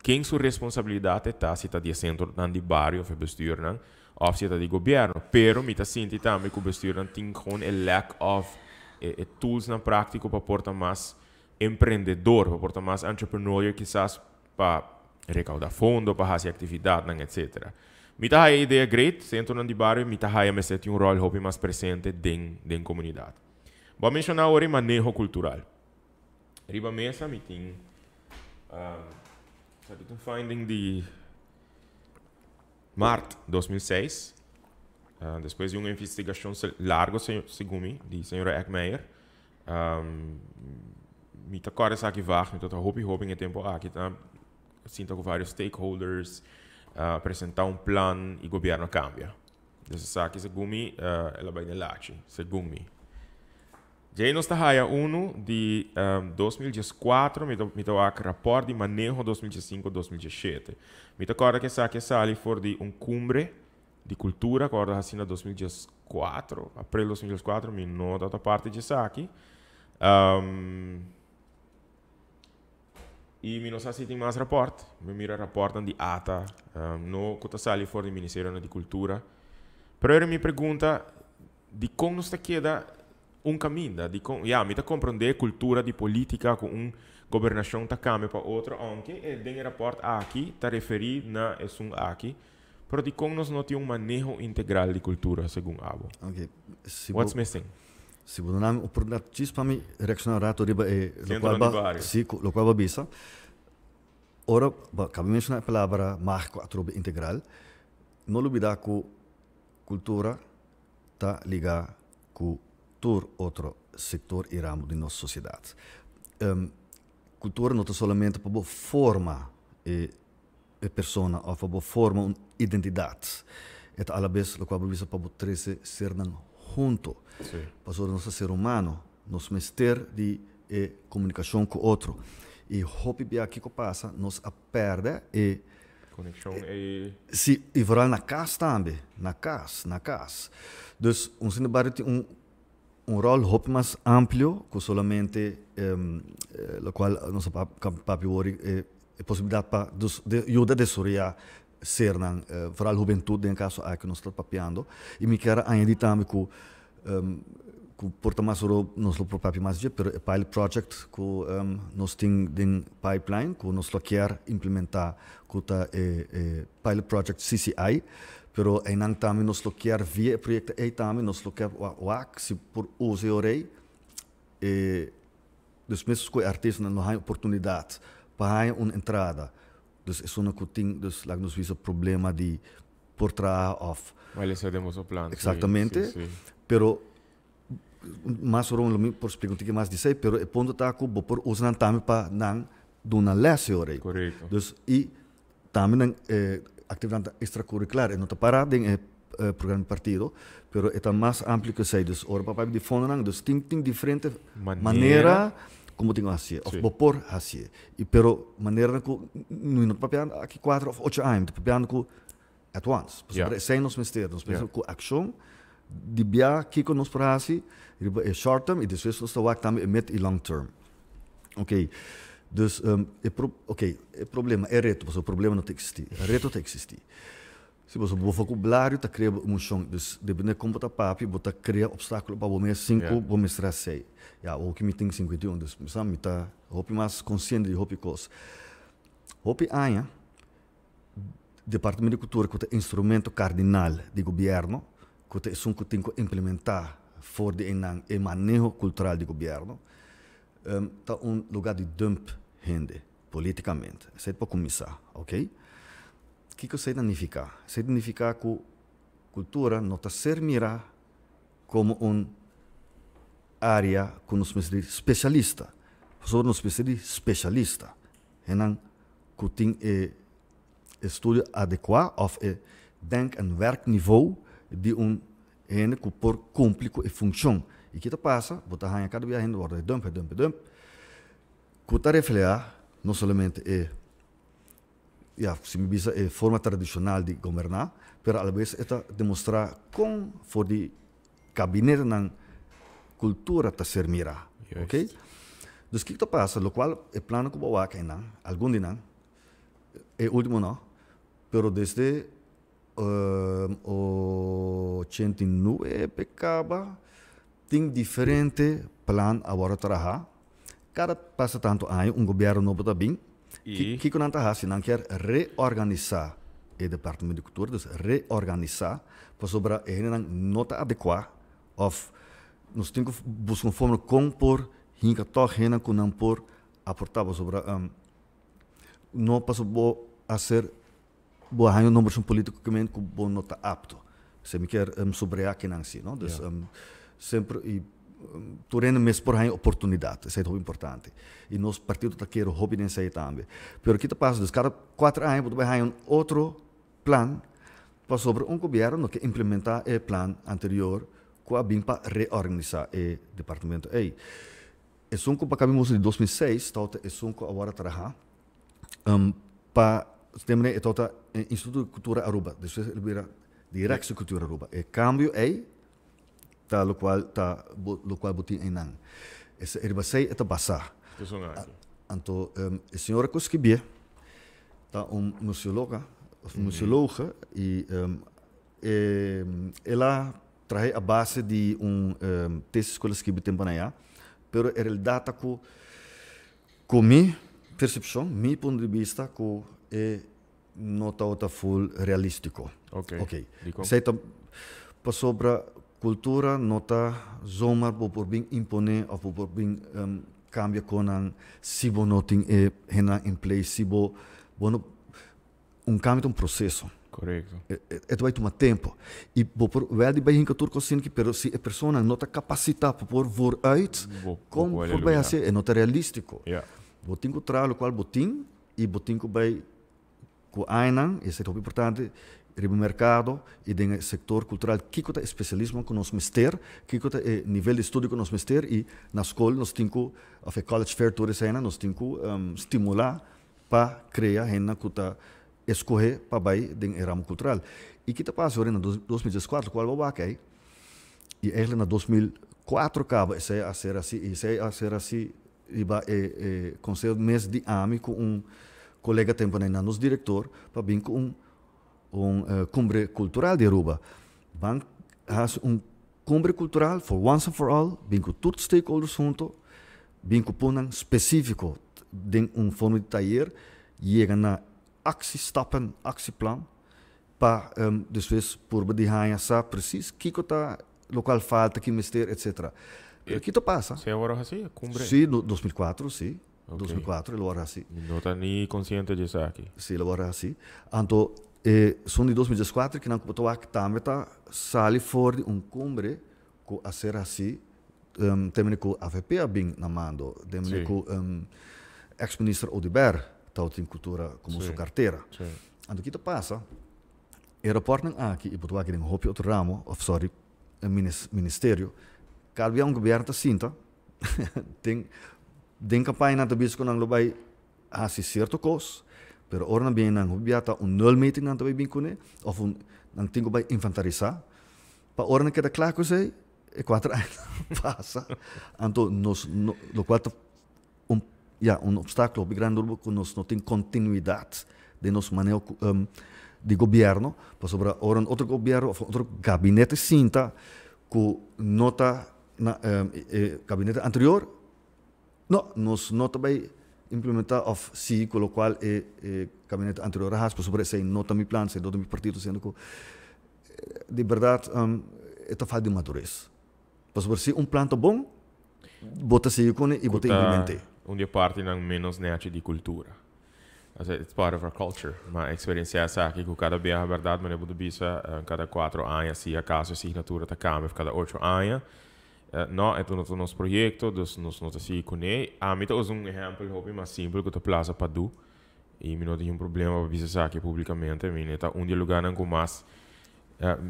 quem sua responsabilidade está, se está de centro, não de barrio, de bestuur, não, ou se está de governo, pero me está sentindo também que o bestuur não tem um lack of eh, eh, tools na prática para portar mais empreendedor, para portar mais entrepreneur, quizás para recaudar fundo, para fazer atividade, etc., Mita é ideia great, centro é de barrio, Mitaha a mesmo tem um rol hobby mais presente den den comunidade. Vou mencionar agora o manejo cultural. Riba mesa, me tem um, ah, sabe, um finding de março 2006, uh, ah, depois de uma investigação larga, segundo de senhora Eckmeyer, um, ah, me tá aqui var, me tá hobby hobby em tempo aqui tá sinto com vários stakeholders, apresentar um plano e o governo cambia. Dessa saque, segundo me, uh, ela vai nelache, segundo me. Já nós temos um de um, 2014, me deu o rapport de manejo 2015-2017. Me recordo que essa que sali foi de um cumbre de cultura, acorda assim na 2014, abril de 2004, me nota outra parte de saque. Um, e миносасите има аз рапорт. Мемира рапорт на ата, um, ata кота сали фор do ministério de Cultura. Primeiro me pergunta de como nos queda um caminho, da, de como, yeah, me tá compreender cultura de política com um governação tá para outro anche e den rapport aqui está referido na é um aqui, Mas de como nós não tem um manejo integral de cultura segundo Abo. Okay. Si What's missing? Sigurno u prgnatčispami reakcionarato riba e eh, loquaba sico loquaba bisa. Ora ba cabe mencionar a palavra marco atrobe integral. Não olvidar que cultura está ligada com todo outro setor e ramo de nossa sociedade. Um, ehm, cultura não é somente para forma e, e persona, ou para forma uma identidade. É, o que o qual precisa para ser ser junto. Sí. Para o nosso ser humano, nosso mestre de eh, comunicação com o outro. E hopi aqui que passa, nós a perde e eh, conexão e eh, eh, se e varal na casa também, na casa, na casa. então um in tem um um rol hopi mais amplo, que solamente eh, lo qual nosso papo, papi é possibilidade para de ajuda de surrear Cernan eh, juventude ah, em caso aí que nós estamos papiando e mi chiara ha que cu um, cu porta mas oro nos lo mas je per pilot project que nós nos ting pipeline que nós lo implementar implementa cu ta eh, eh, pilot project CCI pero en ang tami nos lo quer via proiecta e tami nós lo chiar wak por use orei e dos mesmos artistas não há oportunidade para uma entrada Entonces es zo'n goed entonces Dus laat nos problema de portrar of. Mas eles cedemos o Exactamente. Exatamente. Sim, Pero más o por perguntar que más disse, pero el punto tá com por usar también para dar dona lección. ore. Correcto. Entonces y también eh, atividade extracurricular, no tá parado en eh, eh, eh programa partido, pero é más amplio que sei, dus ora papai de fundo, dus tem tem diferente komotting hasie of sí. bopor hasie. E pero maneira ko nu no papian aqui quatro o ocho aim de papian ko at once. Pues yeah. sei nos mister, nos yeah. o action de bia ki ko nos prasi e eh, short term e deswegen nos tawak tam mid e long term. ok, Dus um, e pro, ok, e problema é reto, mas o problema não tem que existir. É reto tem existe, Se você o vocabulário está criando um chão, dus de bene como tá papi, bota criar obstáculo para o cinco, 5, yeah. o mês 6 ja, walkiemeeting 51, dus samen met dat, hoop je maar consciënt die hoop je koos. Hoop je aan, Departamento de Cultura, que é instrumento cardinal de governo, que é que tem que implementar fora de manejo cultural de governo, está um, um lugar de dump gente politicamente. Isso é para começar, ok? O que, que isso significa? Significa que a cultura não está ser mirada como um área kunu smisri specialista. Professor nu smisri specialista. Henan kuting e studie adequa of e denk- en werkniveau die un hene ku por complico e function. E kita passa, bota hanya cada vez hende warda dump, dump, dump. Kuta reflear não solamente eh, e ja, se me bisa e eh, forma tradicional de governar, mas a la vez demonstrar como, for di kabinet nang cultura kulturata sermira. Juist. Okay? Dus kijk te passen, lo cual e plano kuba waka inang, algun dinang, e ultimo no, pero desde uh, o 89 pecaba, tem diferente plan agora taraha. Cada passa tanto ano, um governo novo também, e que, que não está assim, não quer reorganizar o Departamento de Cultura, dus reorganizar, para sobrar ele não nota adequa of nos tenho que buscar compor, hinka com não por aportava sobre um, não passo bo a ser bo arranjo um número político que mente com boa nota apto se me quer um, sobre a que não se não des, yeah. um, sempre e um, torrena mes por arranjo oportunidade isso é muito importante e nós partido tá quer hobby nem sei também pior que tá passa dos cada quatro anos tu ter arranjo outro plano para sobre um governo que implementar o é plano anterior koja BIMPA reorganisa e é, departamento EI. É e sunko pa kami musi 2006 tota e sunko awara taraha um, pa stemne e tota Instituto de Cultura Aruba, de Suécia Libera, Direct de é. Cultura Aruba. E cambio EI ta tá, lo qual ta tá, lo qual buti enang. Esse erbasei eta basah. Anto um, a senhora Koskibie tá um museóloga, uhum. museóloga e, um, e ela traje a base de um, eh, texto tesis que eu escrevi tempo atrás, pero em realidade tá com com minha percepção, meu ponto de vista, com é nota outra full realístico. Ok. Ok. Seita para sobre cultura nota zomar por por bem impone ou por por bem um, ehm, cambia com an sibo noting é eh, hena in place sibo bueno um cambio um processo é. E é, é dovete uma tempo. E por velho, bem que turco sin que pero se a pessoa não está capacitada para por vor uit, como por bem assim, é não tá realístico. Yeah. Botin que tralo qual botin e botin que bem com ainan, isso é o importante, ribo mercado e tem setor cultural que que é especialismo que nós mister, que que é eh, nível de estudo que nós mister e na escola nós tem que a college fair tour essa nós tem que um, estimular para criar ainda que tá escorrer pabai den ramo cultural. E que te passa, Orena, 2004, qual o aí E ele na 2004 acaba, isso é a ser assim, isso é a ser assim, e vai é, é, conselho mês de AMI com um colega temporário, nos diretor, para vir com um, um uh, eh, cumbre cultural de Aruba. Banco has um cumbre cultural for once and for all, vim com todos os stakeholders junto, vim com um específico, de um forma de taller, chega na actiestappen, actieplan para um, ehm, depois por bedirranha sa preciso que está local falta que mister etc. E, que to passa? Se agora assim, cumbre. Sim, 2004, sim. Okay. 2004, ele agora assim. Não está nem consciente disso aqui. Sim, ele agora assim. Então, eh, são de 2004 que não botou aqui também tá sali fora de um cumbre com a ser assim, um, termine com a VP a Bing na mando, termine com um, ehm, ex-ministro Odiber tautin kultura como sí. su cartera. Sí. Ando kita pasa, aeroporto não aqui, e botou aqui em hopi outro ramo, of oh, sorry, eh, ministério, calbia um governo tá sinta, [LAUGHS] tem, tem campanha na tabisco não lobai, há ah, se certo cos, pero ora não bem não biata um null meeting não também bem of um nang tem gobai inventarizar, pa ora não queda claro sei, e quatro anos [LAUGHS] passa, Anto nos no, lo quatro já um obstáculo grande porque nós não tem continuidade de nosso manejo um, de governo, para sobre agora outro governo, outro gabinete cinta que nota na um, eh, eh, gabinete anterior, não, nós não também implementar of si com o qual é, eh, eh, gabinete anterior has Por sobre sem nota mi plan, sem nota meu partido sendo que de verdade um, é tá falta de madurez. Por sobre se si um plano tá bom, bota se e bota implementar onde parte não menos neaci de cultura. it's part of our culture. Ma experiencia sa ki ku kada beha verdad mene budu bisa uh, kada 4 años si acaso signatura ta kame kada 8 años. Uh, no, é tudo nosso projeto, nós nos nos assim com ele. A ah, mim tá um exemplo, hopi mais simples, que a Plaza Padu. Eh, tota e eu não tem um problema para dizer aqui publicamente, mim está um lugar não com mais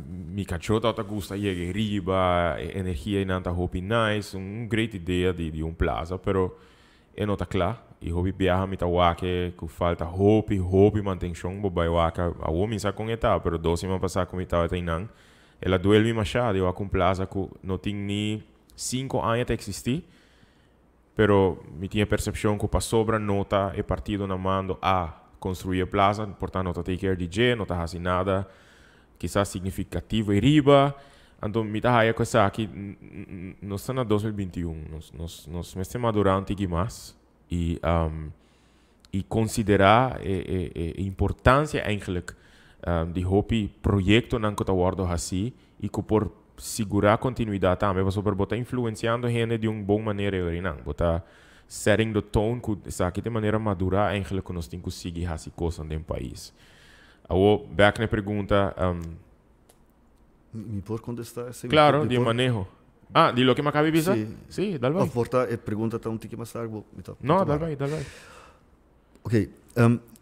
me cachou, cachota ta gusta llegue riba, energia in anta hopi nice, un great idea de de un plaza, pero nota kla i hobi biaha mita wake ku falta hopi hopi mantenção, bo bai waka a womin sa con eta pero dosi ma pasa com mita ta inan ela duel mi machado eu acum plaza ku no tin ni 5 anos te existi pero mi tinha percepção que pa sobra nota e partido na mando a construir plaza portanto nota take care DJ nota hasi nada quizás significativo e riba Anto mita haya questa che non stanno a 2021, nós estamos durante chi e, um, e considera e, eh, e, eh, e eh, importanza eigenlijk um, di hopi progetto nanco ta guardo hasi e que por segurar continuità também, mas per botar influenciando gente di un buon maniera e rinan, botar setting the tone ku saki de maneira madura eigenlijk nós temos que seguir hasi coisa no país. Awo back na pergunta um, ¿Me puedo contestar? claro, de manejo. Ah, di lo que me acabei de avisar? Sí. dale. Eh, dale vai. pregunta é, pergunta tá um tique mais largo. no, Não, dale Ok.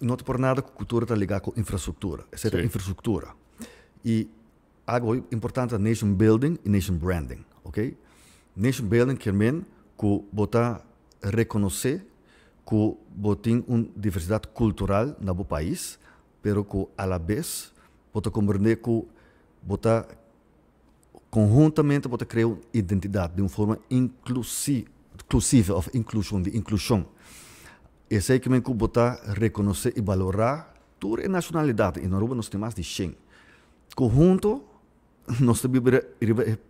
Um, te por nada que cultura está ligada com infraestrutura, es Sí. infraestructura. Y algo importante es nation building e nation branding, ok? Nation building quer men, que botar reconocer que botín una diversidad cultural en el país, pero que a la vez botar comprender que botar conjuntamente para criar uma identidade de uma forma inclusiva, of inclusão, de inclusão. e sei que me botar reconhecer e valorar toda a nacionalidade. Em não nós temos mais de 100. Conjunto, [LAUGHS] nós temos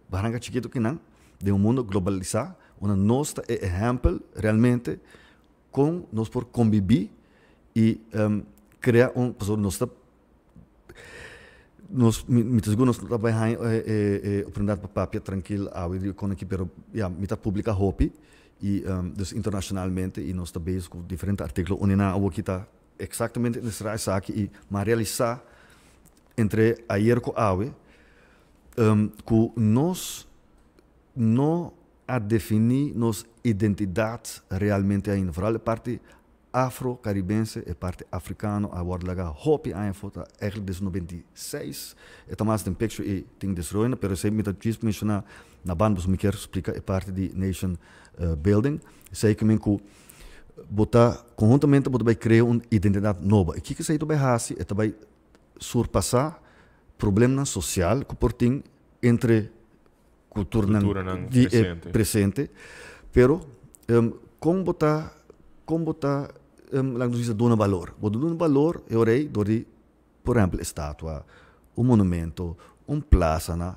baranga que não, de um mundo globalizado, onde nós é exemplo realmente com nós por conviver e um, criar um, nós nos, mit zgo nos dabei hein eh eh, eh oprendat papia tranquil a vi con aqui pero ja mit publica hopi e um, dus internacionalmente e nós também com diferentes artigos onde a o que está exatamente nesse raio saque e mas realizar entre a Ierco Awe um, que nos não a definir nos identidade realmente ainda. Por parte afro-caribense e é parte africano abordaga hopi aanfota tá, eigenlijk dus 96 eta mas den picture e é tem desroina pero sei mit dat jis mensiona na ban bus miker explica e é parte de nation uh, building sei que menku botar conjuntamente botar vai criar uma identidade nova e que que sei do vai raci eta vai surpassar problema social que portin entre cultura, cultura nan, di, presente. presente pero um, como botar como botar um, la Luisa dona valor. Quando dona valor, eu orei, dori, por exemplo, estátua, um monumento, um plaza, na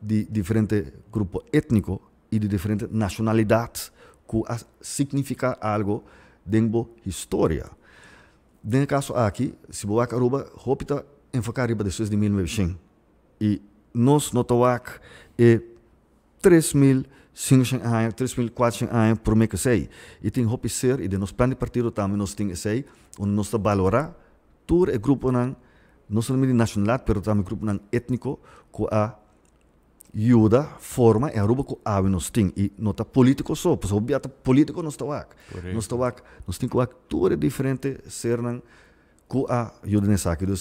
de diferente grupo étnico e de diferente nacionalidade, que significa algo dentro história. Nesse caso aqui, se você acabar, roupa enfocar riba de de 1900. E nós notamos que é 3.000 5 Shanghai, 3 mil, 4 Shanghai ah, é, por mês que sei. E tem que ser, e nos planos de partido também nós temos sei, onde nós valora todo o grupo não, não somente nacional, mas também o grupo étnico, que a ajuda, forma, e a roupa que a nós tem. E não está político só, porque obviamente político não está aqui. Nós está aqui, nós temos aqui tudo diferente, ser não, que a ajuda nessa aqui. Então,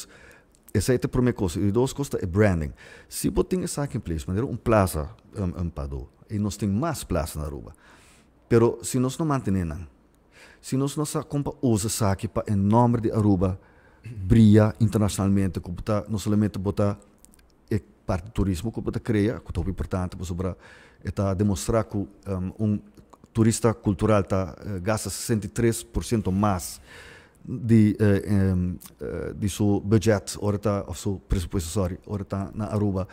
essa é a primeira coisa. E duas coisas é branding. Se você tem essa aqui em place, maneira um plaza, um, um padrão, e nós temos mais plaza na Aruba. Pero se nós não mantenemos, se nós não usamos saque para em nome de Aruba, brilha internacionalmente, como está não somente botar é parte do turismo, como está cria, que é importante, para sobre está demonstrar que um, um turista cultural tá, gasta 63% mais de uh, eh, um, uh, eh, de seu budget, ora tá, ou seu presupuesto, sorry, ora está na Aruba,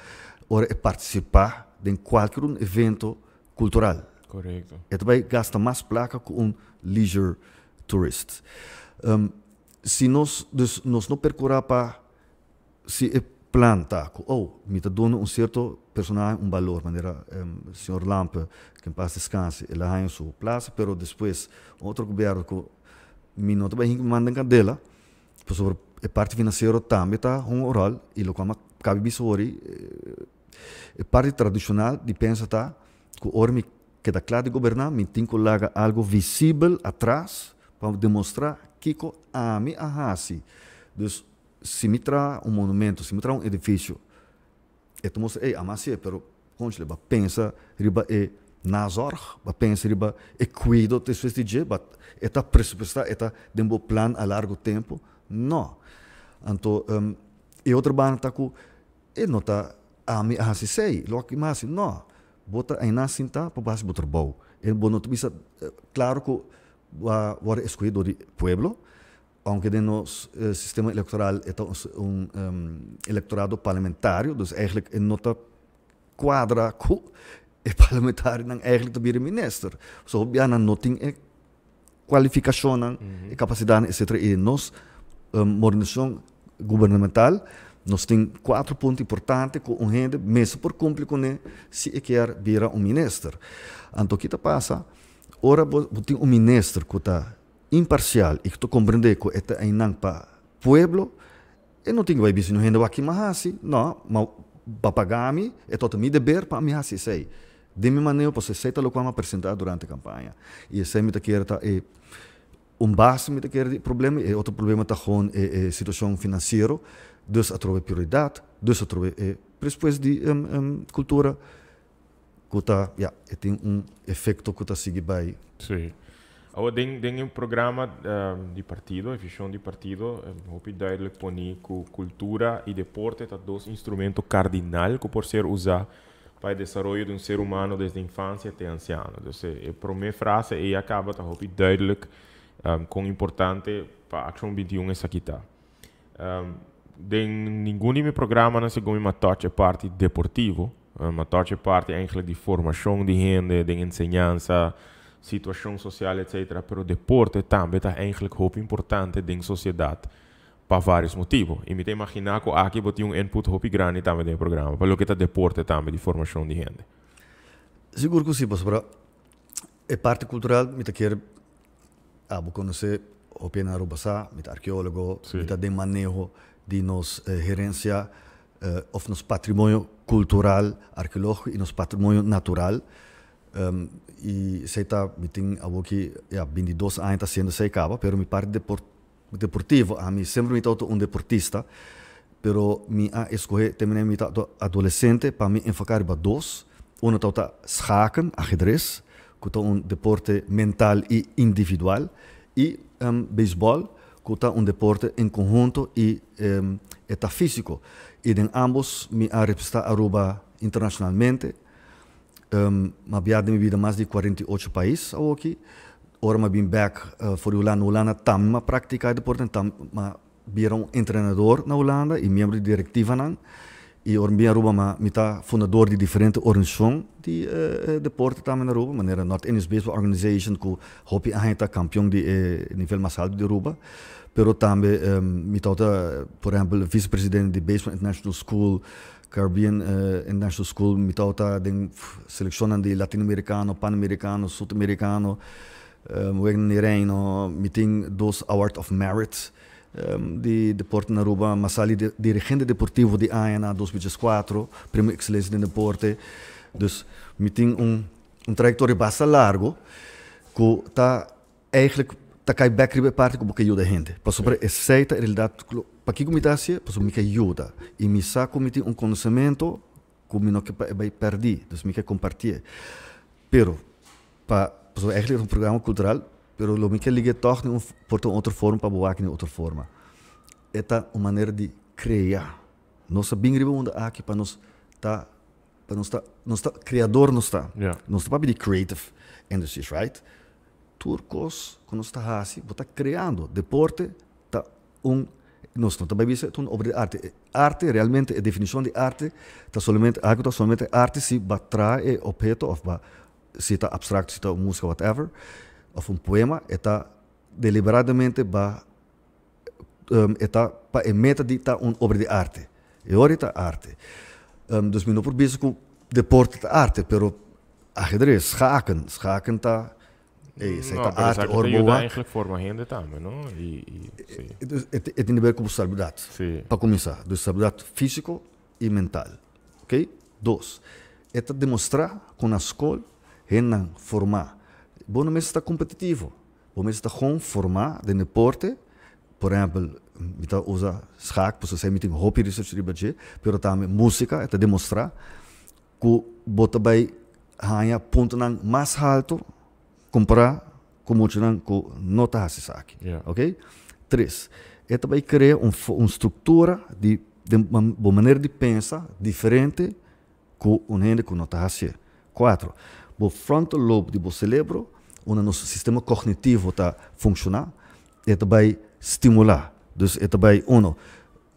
ora é participar de qualquer evento cultural. Correto. E também gasta mais placa que um leisure tourist. Um, se nós, nós não percorrer para se é planta, ou oh, me está dando um certo personagem, um valor, maneira, um, senhor Lampe, que em paz descanse, ele arranha sua plaza, mas depois, outro governo que me não também manda em cadela, sobre a é parte financeira também está um oral, e o que cabe bisori, parte tradicional de pensa que o homem que da clade governar min tinko laga algo visível atrás para demonstrar que a mi ahasi. Dus se me traz um monumento, se me traz um edifício, eu te mostro, ei, amasse, pero conchile, ba pensa riba é nazor, ba pensa riba é cuido te suestige, ba eta presupposta, eta dembo plano a largo tempo. Não. Então, um, e outra banda tá com, e não tá ami ahasi sei loki masi no bota aina sinta po bas botar bau el bono bisa eh, claro ko va va escogido di pueblo aunque de nos eh, sistema eleitoral é um, um eleitorado parlamentário, dus eigenlijk in nota quadra ku [LAUGHS] e parlamentar nang eigenlijk de minister. So biana noting e qualificação, mm -hmm. e capacidade, etc. E nos um, organização governamental nós temos quatro pontos importantes que a rende mesmo por cumprir né se quer virar um ministro. Então, o que passa? Ora, você tem um ministro que está imparcial e que está compreendendo que está em nome para o povo, não tenho que ver se não rende aqui mais não, mas para pagar-me, é todo meu dever para me fazer sei De minha maneira, você sei o que eu apresentar durante a campanha. E sei é meu que está eh, um base me era problema, e outro problema está com a eh, eh, situação financeira, a отрове prioridade deus a é depois de um, um, cultura kuta ya yeah, tem um efeito kuta sigue bem Sim. Agora tem tem um programa um, de partido, visão de partido, que daile cultura e deporte tá dois instrumento cardinal que por ser usar para o desenvolvimento de um ser humano desde a infância até anciano. Então, a eh, primeira frase e acaba tá hopi duidelijk um, ehm, com importante para a ação 21 essa aqui tá. Um, ehm, de nenhum programa n'a se come uma parte deportivo, uma parte ainda de formação de gente, de ensinança, situação social, etc. Pero deporte também está ainda muito importante na sociedade para vários motivos. E me imaginar que aqui eu um input muito grande também no programa, pelo que está deporte também, de formação de gente. Seguro que sim, mas a parte cultural, me quer abo ah, conhecer, opinar o passar, me arqueólogo, me de manejo, de nos eh, gerência eh, of nos patrimônio cultural, arqueológico e nos patrimônio natural. Um, e sei tá, me tem algo que já 22 anos está sendo sei cava, pero me parte deport, deportivo, a mim sempre me tauto um deportista, pero me a escolher também me tauto adolescente para me enfocar em dois, um tauto schaken, ajedrez, que é um deporte mental e individual, e um, beisebol, discuta um deporte em conjunto e está físico. e em ambos me ha representado Aruba internacionalmente. Um, vi viado mi vida mais de 48 países aqui. Agora me vim back uh, eh, for Holanda. Holanda também me praticar deporte, também me viram um treinador na Holanda e membro de diretiva. Não. e ormbi Aruba ma mita fundador eh, eh, de diferente organização de uh, deporte também na Aruba maneira North Indians Baseball Organization ku hopi ahita campeão de eh, nível mais alto de Aruba pero também um, ehm, mita outra por exemplo vice-presidente de Baseball International School Caribbean uh, International School mita outra den selecionando de latino-americano pan-americano sul-americano um, ehm, Wagner Reino miting dos Award of Merit Ehm, de, deporte na Ruba mas ali de, dirigente deportivo de ANA 2004, prêmio excelência de deporte. Então, eu tem um, um trajetória bastante largo, que está eigenlijk tá está back ribe parte como que ajuda a gente. Para sobre a realidade, para que comitasse, para sobre que ajuda. E me sa um conhecimento que eu não que vai perdi, dos me que compartilhe. Pero para sobre é um programa cultural pero lo que ligue toch um, porto outra forma para boa que outra forma esta uma maneira de criar nossa bem riba aqui para nós tá para nós tá nós tá criador nós tá yeah. nós tá para de creative industries right turcos quando está assim está criando deporte está um nós não também isso é uma obra de arte arte realmente a definição de arte está somente algo está somente arte se si, batrar é objeto ou se está abstrato se está música whatever of um poema está deliberadamente va um, está para é meta de uma obra de arte e ora está arte um, dus min por bezig com deporte de arte pero agedres schaken schaken tá é, não, tá arte orboa eigenlijk voor me heen dit aan e, e dus het het in de werk op stabilidade sí. para começar dus stabilidade físico e mental ok dois é demonstrar com a escola, formar Bom mesmo está competitivo. bom mesmo está com formar de deporte, por exemplo, mita usa schak, posso ser miting hopi research de budget, pero também música, está demonstrar que bota bem hanya ponto nang mais alto comparar com o que é nota hasi sak. Yeah. OK? Três. É também criar um, uma estrutura de, de uma maneira de pensar diferente com um rende que nota hasi. Quatro. O frontal lobe do cérebro o nosso sistema cognitivo está funcionar, é também estimular. Então, é também, um,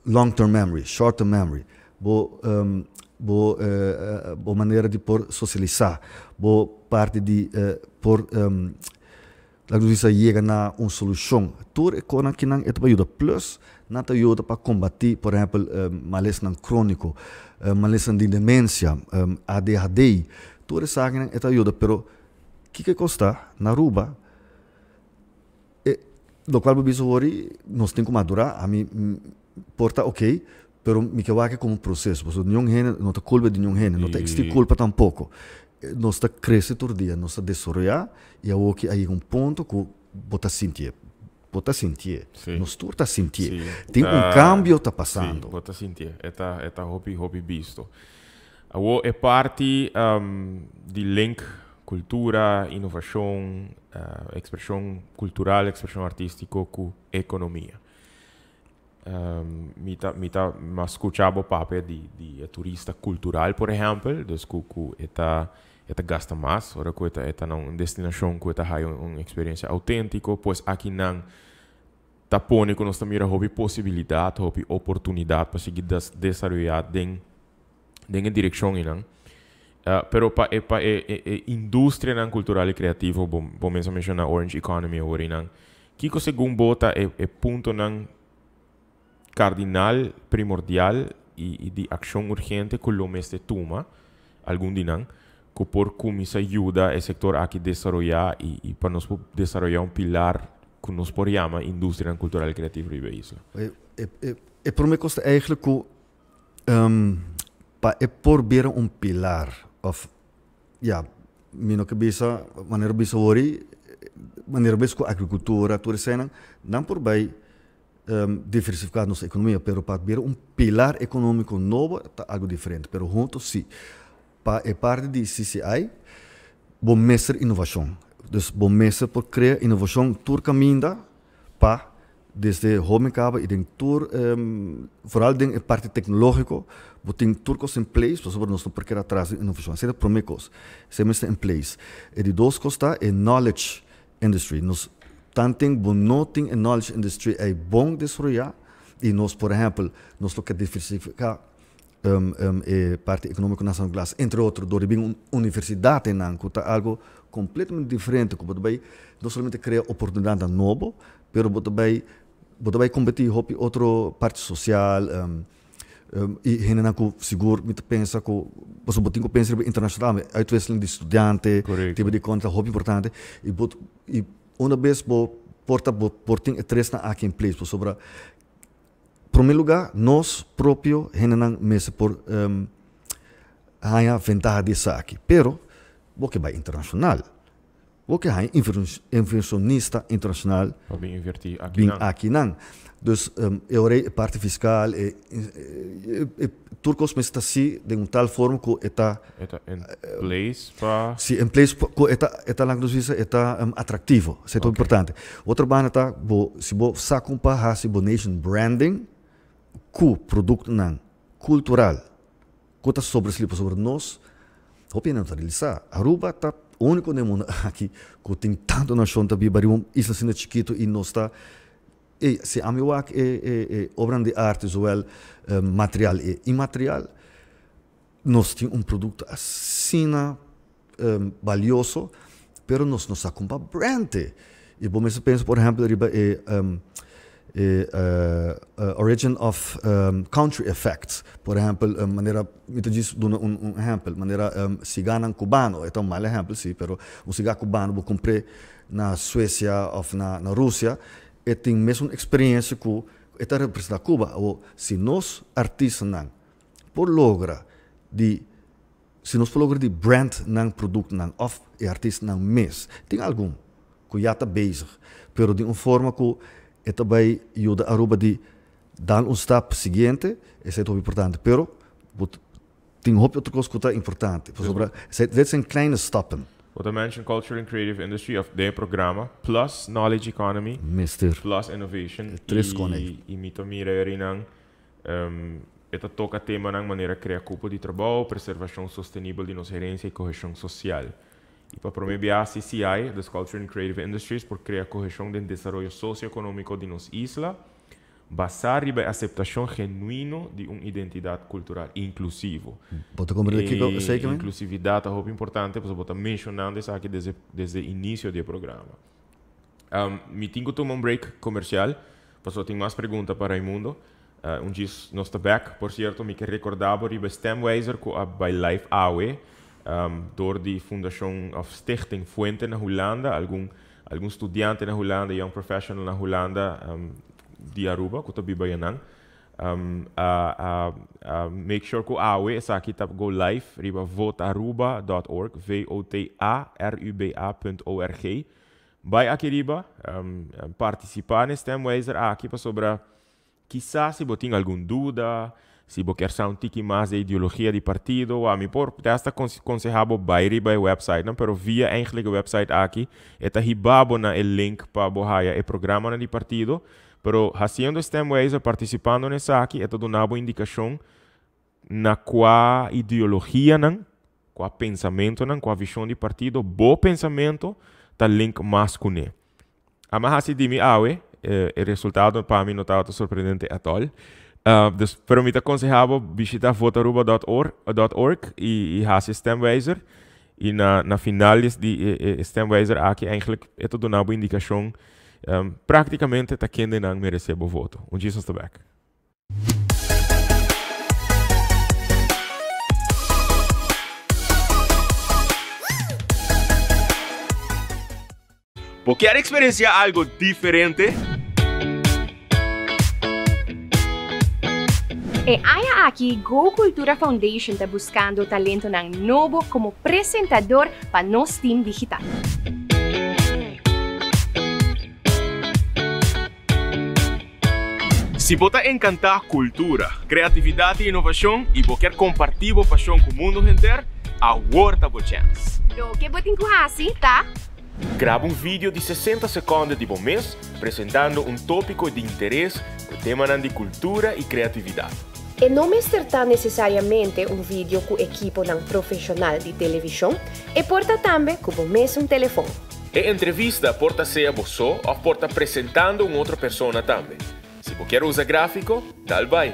long-term memory, short-term memory, boa, um, boa, uh, boa maneira de por socializar, boa parte de uh, por um, a justiça chega na uma solução. Tudo é coisa que não é ajuda. Plus, não ajuda para combater, por exemplo, um, malícia crônico, um, malícia de demência, ADHD. Tudo isso é ajuda, mas que custa, na E, do qual o hori nós tem que madurar, a mim porta ok, pero mi que vaca como processo, porque nenhum gene, não está culpa de nenhum gene, não está existe culpa tampouco. Eh, não está cresce todo dia, não está desoriar e a que aí um ponto que bota sentir bota sentir, não nós tu tá sentir. Tem um cambio está passando. Sí, bota sentir. É tá é tá hobby hobby visto. A é parte um, de link cultura, innovación, eh, expresión cultural, expresión artística, con economía. Um, em, mi escuchaba papel de, eh, turista cultural, por ejemplo, que está gasta más, ahora que esta, una destinación una, experiencia auténtica, pues aquí nan pone que nos mira hobby posibilidad, oportunidad para seguir des, desarrollar den, den dirección, ¿no? Uh, eh, pero pa, e, pa, e, e, industria nan cultural e creativo, bom, bom mesmo menciona Orange Economy ori nan, kiko segun bota e, e punto nan cardinal, primordial e, e di ação urgente que lo mês de tuma, algum dinan, que por como isso ajuda o setor aqui desenvolver e, e para nós desenvolver um pilar que nós podemos indústria cultural e criativa e isso. E para me costa eigenlijk que um, ehm, para é por um pilar of ja, minokabisa, maneira bisa wori, maneira bisa com agricultura, toda não por bem um, diversificar nossa economia, pero para ter um pilar econômico novo, tá algo diferente, pero junto sim. Pa, é parte de CCI, bom mestre inovação. des bom mestre por criar inovação, tur caminho para desde de homecaba, ik denk door, ehm, um, parte tecnológico, we tem turcos em place, bijvoorbeeld ons porque atrás de inovação, será coisa, se mesmo em place. E de dois costa é knowledge industry. Nós não tem a knowledge industry é bom desenvolver. e nós, por exemplo, nós que diversificar um, um, ehm, e ehm, eh, parte econômica São glass, entre outros, door de um, universidade em está algo completamente diferente, como também, não somente cria oportunidade nova, pero também bodaj kombati hopi otro parte social um, um, i hena na ku sigur mit pensa ku posso botin ku pensa internacional aí tu és de estudante tipo de conta hopi importante e bot e uma vez bo porta bo portin três na aqui em place bo sobra primeiro lugar nós próprio hena na mesa por um, ganha vantagem disso aqui pero bo que vai internacional internacional hij interventionista internationaal bin aqui não então eu parte fiscal e, e, e Turcos me está assim de um tal forma que está está em place para sim em place que está está lá nos está um, atrativo isso é okay. importante outra banda está bo se bo acompanhar, para se bo nation branding cu produto não cultural que está sobre sobre nós não está realizar Aruba está único no mundo [LAUGHS] aqui que tem tanto na chonta bibari um isso assim é chiquito e não está e se a minha work é, é, é, obra de arte ou well, eh, material e é imaterial nós temos um produto assim um, eh, valioso pero nós não está brand e bom eu penso por exemplo riba é eh, eh, uh, uh, origin of um, country effects. Por exemplo, um, maneira, mito te disse um, um exemplo, maneira um, cigana cubano, um é mal exemplo, sim, pero um cigano cubano que comprei na Suécia ou na, na Rússia, e tem mesmo experiência com esta tá representa Cuba, ou se nós artistas não por logra de se nós por logra de brand não produto não of e artista não mês, tem algum que já está base, pero de uma forma que é também ajuda a Aruba de dar um step seguinte, isso é tão importante, pero but, tem outra coisa que é importante, por sobre, isso é um kleine stappen. What I culture and creative industry of their programa, plus knowledge economy, Mister. plus innovation. Eh, Três conecta. E mito mira rinang, um, esta toca tema na maneira criar cupo de trabalho, preservação sustentável de nossa herança e correção social. E para promover a CCI, las Culture and Creative Industries, por a correção do desenvolvimento socioeconómico de nossa isla, basar a aceitação genuína de uma identidade cultural inclusiva. ¿Puedo comprender e, que Inclusividad es é muy importante, pues você tá mencionar isso aqui desde, desde início do programa. Um, me tengo que tomar break comercial, pues ter mais perguntas para o mundo. Uh, um dia nós back, por certo, me que recordava sobre Stemweiser com a By Life Awe um, ehm, door die fundação, of Stichting Fuente na Holanda, algum, algum estudante na Holanda, young professional na Holanda, um, ehm, de Aruba, que eu estou um, a, a, a make sure que o AWE essa aqui, tá, go live, riba votaruba.org, v o t a r u b a org Vai aqui riba, um, ehm, participar nesse tema, aqui para sobre, quizás se você tem alguma dúvida, se você quer um un mais mas de ideologia do partido, a mim por desta consejabo bairi by website, não, pero via a website aqui, eta hibabo na el link para o e programa na partido, pero haciendo este mueso participando nessa aqui, eta donabo indicação na qual ideologia nan, qua pensamento nan, qua visão do partido, bo pensamento, ta link mas kune. mais hasi dimi awe, o eh, resultado para mim não estava surpreendente at all. Uh, dus waarom ik dat visita votaruba.org e, eh, e hasse stemwijzer. E na, na die eh, aqui eigenlijk ehm, é tudo indicação um, praticamente tá quem não o voto. Um dia está back. Porque quer experienciar algo diferente? E aí aqui Go Cultura Foundation está buscando talento novo como apresentador para nosso time digital. Se você encantar cultura, criatividade e você y querer compartir paixão com o mundo entero, uma por chance. O que você que fazer, tá? Grava um vídeo de 60 segundos de bom mês, apresentando um tópico de interesse para o tema de cultura e criatividade. E non estertar necessariamente um vídeo com equipo não profissional de televisão e porta também com o mesmo telefone. E entrevista porta a você ou porta apresentando uma outra pessoa também. Se você quer usar gráfico, tal vai.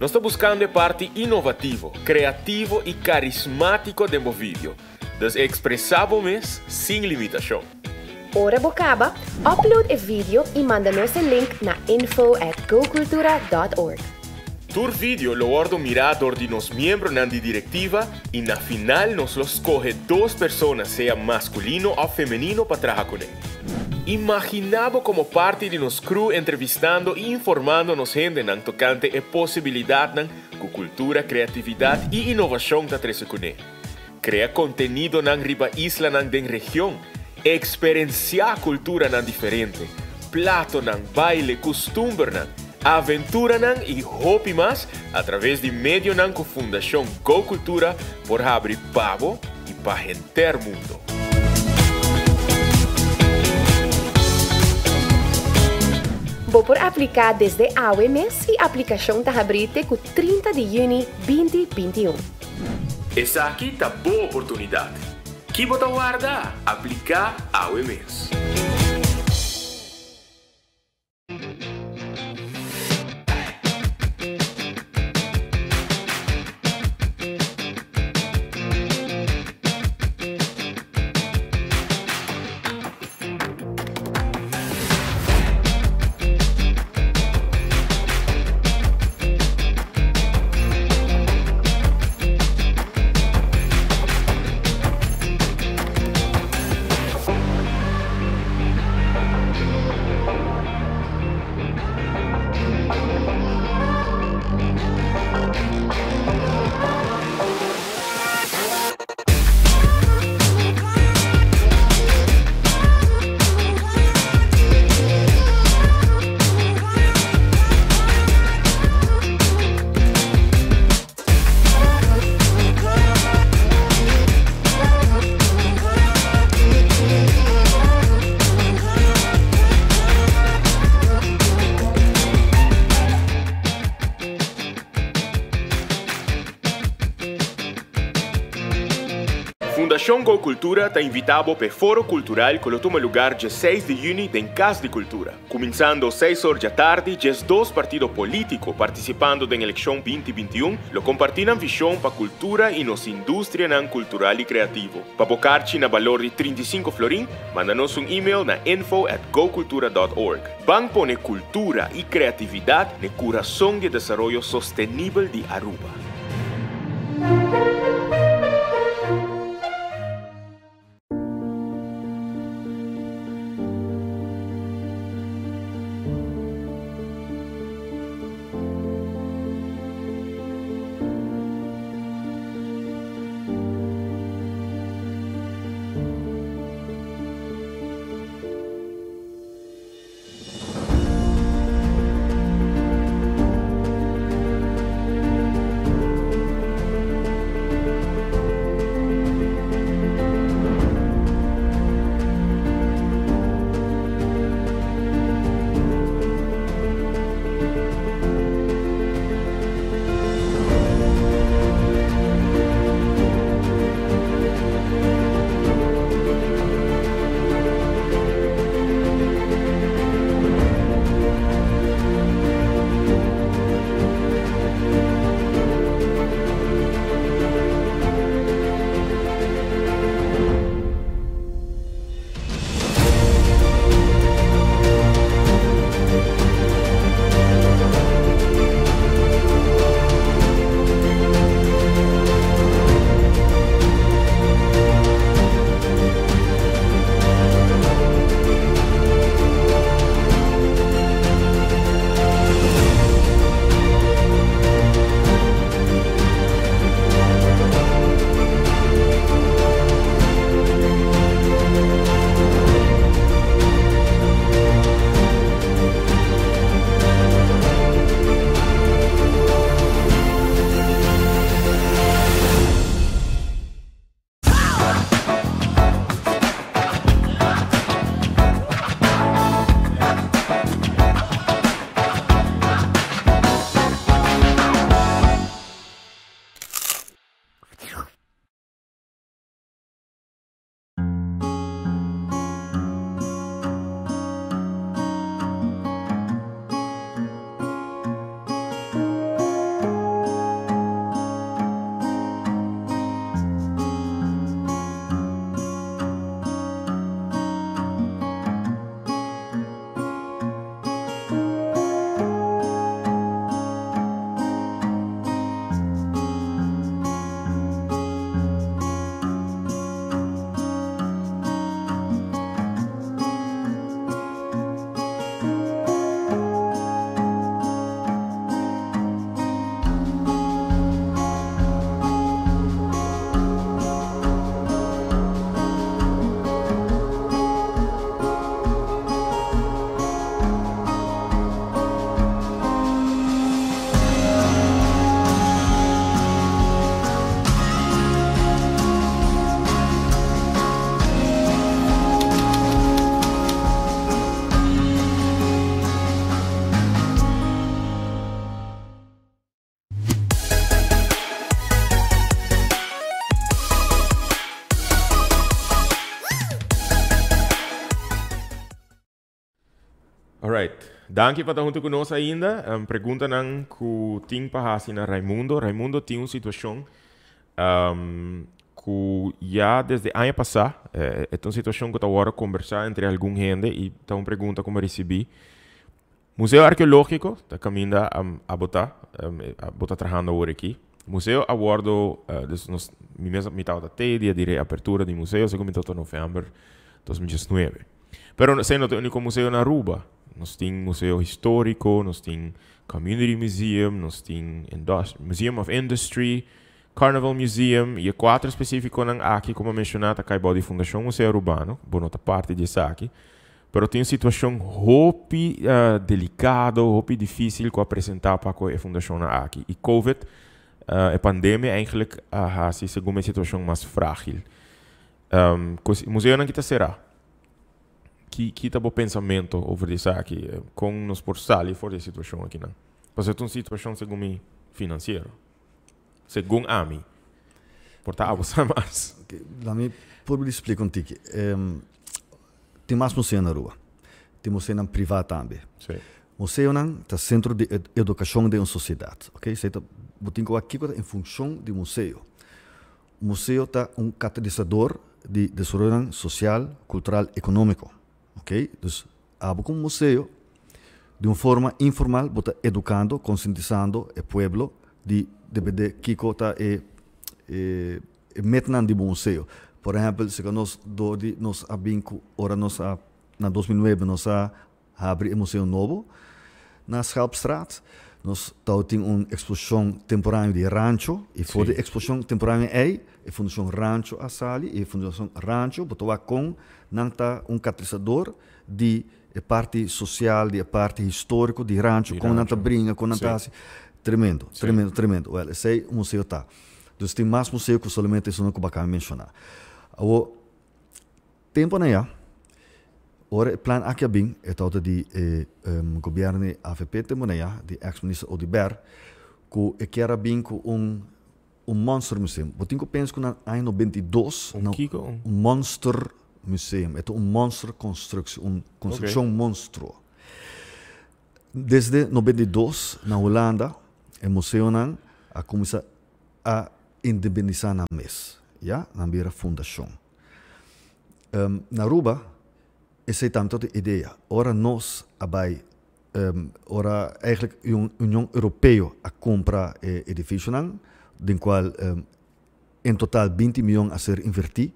Nós estamos buscando parte inovativo, criativo e carismático do meu vídeo. Das mesmo, sem limitação. Ora bocaba, upload o vídeo e manda nos o link na info at gocultura.org. Tur video lo ordo mirador de los miembros na directiva y na final nos los coge dos personas, sea masculino o femenino, para trabajar con él. Imaginamos como parte de nos crew entrevistando e informándonos gente nan tocante e posibilidad de cu cultura, creatividad y innovación de trece con él. Crea contenido en riba isla nan den región, experiencia cultura nan diferente, plato nan baile, costumbre nan, Aventura Aventuranan e Hopi Más através través de medio fundação Go Cultura por abrir pavo e y pajentar mundo. Vou por aplicar desde a mês e a aplicação tá abrite com 30 de junho 2021. Essa aqui tá boa oportunidade. Que bota guarda? Aplicar awe mês. Congo Cultura te invitavo para foro cultural que toma lugar el 6 de junio en Casa de Cultura. Comenzando 6 horas de tarde, 2 partidos políticos participando la elección 2021 lo compartilham vision para cultura y nos industria nan cultural y creativo Para bocar na valor de 35 florín, mandanos un email e-mail na info@gocultura.org. Van pone cultura y Creatividad, ne corazón de desarrollo sostenible de Aruba. Danke para estar junto conosco ainda. Um, pergunta não que tem para assinar Raimundo. Raimundo tem uma situação um, ehm, que já desde ano passado, é, eh, é uma situação que eu estava agora conversar entre algum gente e então uma pergunta como recebi. Museu Arqueológico, está caminhando um, a botar, ehm, a botar trabalhando agora aqui. Museu aguardo, uh, eh, des, nos, mi mesa mitad tedia, direi apertura de museu, segundo 28 de novembro de 2019. Pero sendo o único museu na Aruba, nós temos museu histórico, nós temos community museum, nós temos museum of industry, Carnival Museum e quatro específicos aqui, como mencionado, aqui de Fundação Museu Urbano, boa parte disso aqui. Mas tem uma situação hopi uh, ah, delicada, difícil para apresentar para a Fundação aqui. E COVID, uh, a pandemia, é uh, ah, se assim, segundo situação mais frágil. Um, o museu não está será que tá o pensamento over aqui com nos portali fora da situação aqui não porque é uma situação segundo mim financeira segundo a mim portava a mais okay. me por me explicar um ehm, tique um, tem mais museu na rua tem museu na privada também sim museu não tá centro de educação de uma sociedade ok você tá botando aqui em função de museu o museu está um catalisador de desenvolvimento social, cultural, econômico. Ok? então abro um museu de uma forma informal, bota educando, conscientizando o povo de de Kiko que e e metendo de museu. Por exemplo, se nós dois nós abrimos, ora nós na 2009 nós abrimos abrir um museu novo na Schalpstraat. Nós temos uma exposição temporária de rancho, e foi de exposição temporânea é a Fundação Rancho a Sali, e a Fundação Rancho, botou com está um catalisador de eh, parte social, de parte histórico de rancho, de com rancho. nanta brinca, com nanta... Sim. Tremendo, Sim. tremendo, tremendo. Well, esse é o museu tá. Então, tem mais museu que somente isso não é que eu mencionar. O tempo, é Ora, plan Akjabing, é tauta de eh, um, governo AVP Temoneia, de ex-ministro Odiber, que quer bem com um um monster Museu. Eu tenho penso que no ano 92, um, não, um monster Museu. é um monster construção, uma construção okay. monstro. Desde 92, na Holanda, o museu não a começa a independizar na MES, já, na minha fundação. Um, ehm, na Ruba is tot de ideia. Ora nós abai um, ehm, ora eigenlijk União Europeia a compra eh, edifício nan, din qual um, ehm, em total 20 milhões a ser inverti.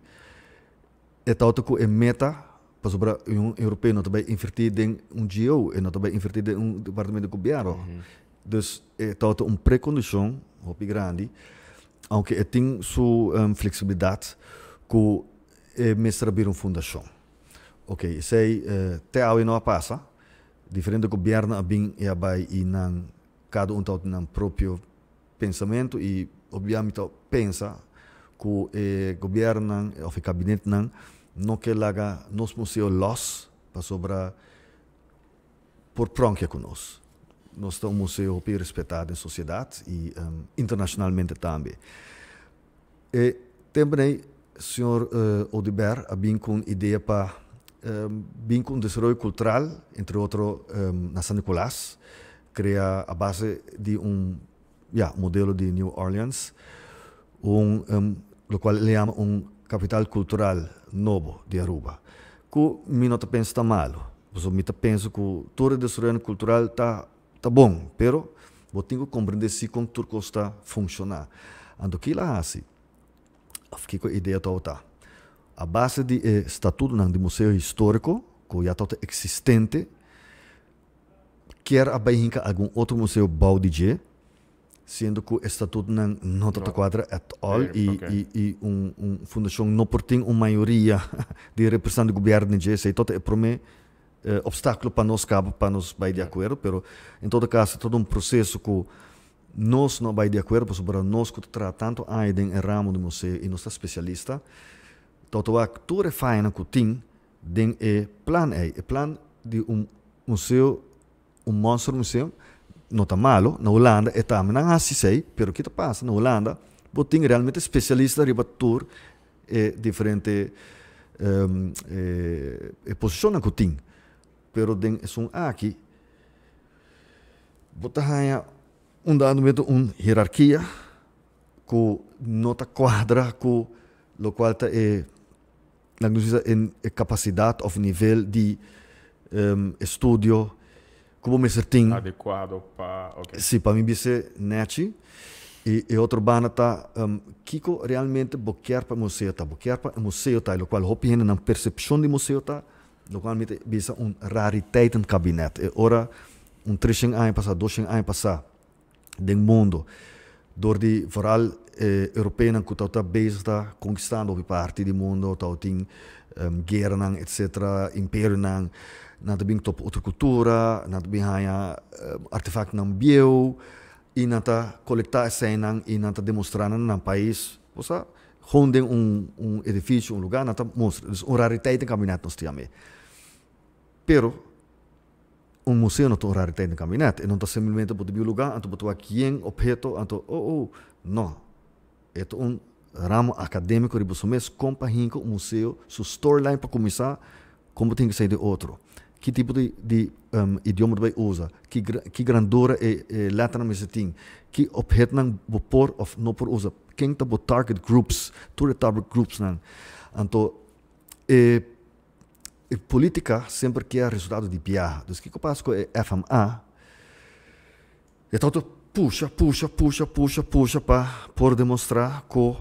E tal que é meta para sobre a União Europeia não também invertir em um GEO e não também invertir em um departamento de governo. então mhm. Dus é tal que uma condição hopi grande, aunque é tem sua um, ehm, flexibilidade eh, que o mestre bir uma fundação. Ok, sei uh, te e não passa. Diferente governo abin e abai e não cada um tem um próprio pensamento e obviamente pensa que eh, o governo ou o gabinete não não que laga nos museu los para sobra por pronto com nós. estamos um museu bem respeitado em sociedade e um, internacionalmente também. E também o senhor uh, eh, Odibert abin com ideia para um, vim com desenvolvimento cultural, entre outros, um, na San Nicolás, cria a base de um yeah, modelo de New Orleans, um, um, o qual ele chama um capital cultural novo de Aruba. Que eu não penso malo. mal. Eu penso que todo desenvolvimento cultural está tá bom, pero eu tenho que compreender se como tudo está funcionar. Ando que lá assim, fiquei com a ideia total a base de eh, estatuto não, de museu histórico, que já está existente, quer a algum outro museu baldige, sendo que o estatuto não, não está quadra at all é, e, okay. e, e um, um fundação não tem uma maioria [LAUGHS] de representantes do governo de isso, então é para mim eh, obstáculo para nós cabo para nós vai de acordo, mas em todo caso é todo um processo que nós não vai de acordo, porque nós que tratamos tanto a ah, é em ramo do museu e nós somos especialistas, Toto ook tore na kutin, tem e plan e, e plan de um museu, um monstro museu, nota malo, na Holanda, e também não assim sei, pero que passa na Holanda, botin realmente especialista riba tour e diferente um, e, e posiciona kutin, pero den é um aqui, botahanha um dado momento um hierarquia, com nota quadra, com lo qual está dan doen ze eh, in capacidade of nível de um, estudio, como me certinho. Adequado para. Okay. Sim, para mim, isso net. E, e outro banda tá um, Kiko realmente boquear para museu tá boquear para museu tá, o qual hopi ainda na percepção de museu tá, o qual me bisa um raridade no gabinete. E eh, ora um trishen ano passado, dois ano passado, do mundo, door die vooral eh, Europei nan kuta ta bezda conquistando pi parti di mondo ehm, ehm, ta ting um, guerra etc impero nan nan bin top outra cultura nan bin haya um, artefact nan bieu e nan ta coletar senan e nan ta demonstrar no país posa honden um um edifício um lugar nan ta mostra é um rariteit en kabinet nos tiame pero um museu não tem rariteit en kabinet e não está simplesmente pode bi lugar anto botua quien objeto anto oh oh não é um ramo acadêmico de Bussumês, compra rinco o museu, sua storyline para começar, como tem que ser de outro. Que tipo de, de um, idioma vai usa? Que, que grandura é, é letra você tem? Que objeto você vou pôr ou não por usa? Quem está por target groups? Tudo target groups não. Então, eh, é, e política sempre quer resultado de piada. Então, o que eu faço com a FMA? É tanto puxa, puxa, puxa, puxa, puxa para por demonstrar que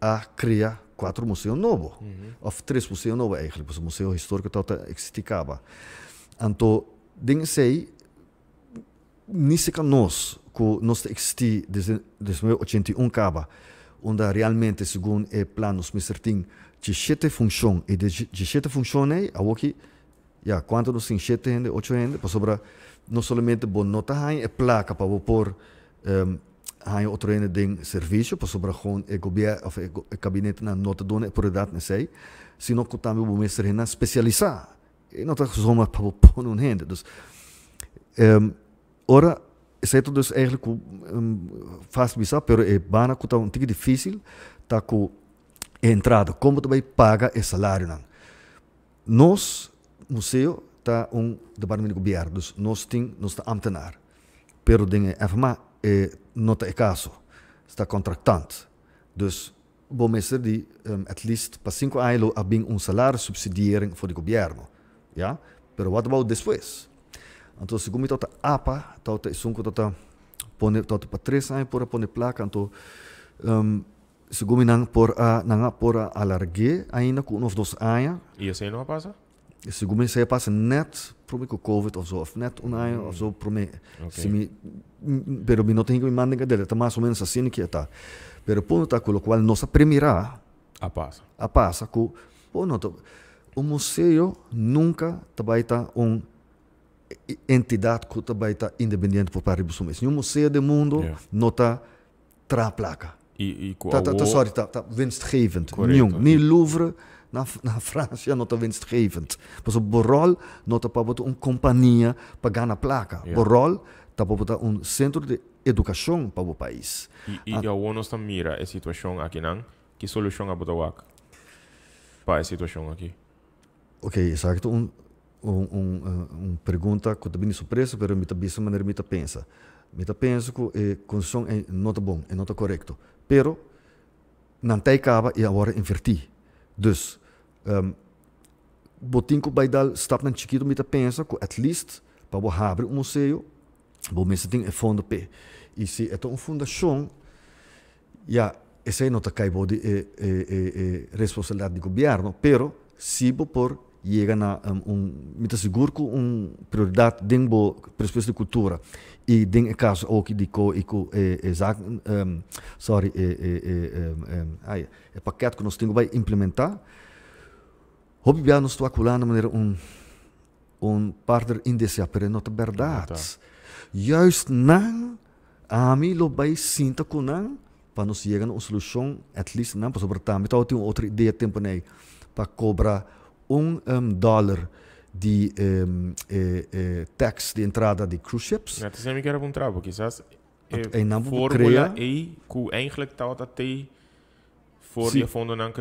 a cria quatro museus novo, uhum. ou três museus novos, é, exemplo, o museu histórico que tal Então, den sei, nisse que nós, que nós existe desde 1981 cava, onde realmente, segundo os é planos, Mr. Ting, de sete funções, e de, 7 sete funções, a aqui, já, quanto dos sete gente, oito para sobrar não somente bom nota há placa para por um, há outro ene de serviço para sobrar com o governo ou o gabinete na nota dona prioridade não sei senão que também o mestre na especializar e não está zomaar para por não rende Então, um, ora exceto dus eigenlijk um, faz bisa mas é bana que está um tique difícil tá com entrada como também paga o salário não nós museu está un departamento de gobierno, no está amtenar. Pero en FMA e, no está el caso, está contractante. Entonces, voy a decir que, al menos least, para cinco años, hay un salario subsidiario para el gobierno. ¿Ya? Pero, ¿qué va después? Entonces, según mi tata APA, un tota Isunco, e tata pone, tota para tres años, para poner placa, entonces, según mi nan, por a, em, por con unos dos años. ¿Y así no va a pasar? Dus de gemeente zei pas net promi ko COVID of zo, of net unai mm. of zo promi. Okay. Simi, pero mi no tengo mi mandinga dele, tá mais ou menos assim que tá. Pero ponto tá com o qual se premirá a passa. A passa com o noto. O museu nunca vai tá um entidade que vai tá independente por parte do sumis. Nenhum museu de mundo yeah. não tá tra placa. E, e tá, tá, tá, sorry, tá, tá winstgevend. Nenhum, nem Louvre. Yeah na, na Francia nota winstgevend. Dus op Borol nota companhia para ganhar a placa. Yeah. Borol está botar um centro de educação para o país. Ah. E, eh, e a ONU está mira a situação aqui não? Que solução a botar para a situação aqui? Ok, exato. Um, um, um, um pergunta que eu também surpresa, mas me da maneira me pensa. Me penso que a condição é nota bom, é nota correto. Pero não tem acaba e agora inverti. Dus um, ehm, botinko by dal stapnan chiquito mita pensa que at least para bo habre um museu bo mesa ting e fundo pe e se é tão fundação já essa não está caibo de eh, eh, eh, responsabilidade do governo pero se bo por chega na um, ehm, um mita seguro com um prioridade den bo pressuposto de cultura e den é caso o que dico e co é exato um, sorry é é é é, é, é, é, é pacote que nós temos vai implementar Hobbibia nos tuaculana meneer um un parder in deze apere not verdade. Juist nang ami lo bay sinta kunang para nos chegar uma solução, at least não sobre sobretar. Então tem outra ideia tempo né para cobrar um, um dólar de um, eh, eh, tax de entrada de cruise ships. Ja, het is namelijk een trabo, quizás. En dan creëren. E, ku eigenlijk dat dat die Voordeel si. vonden dan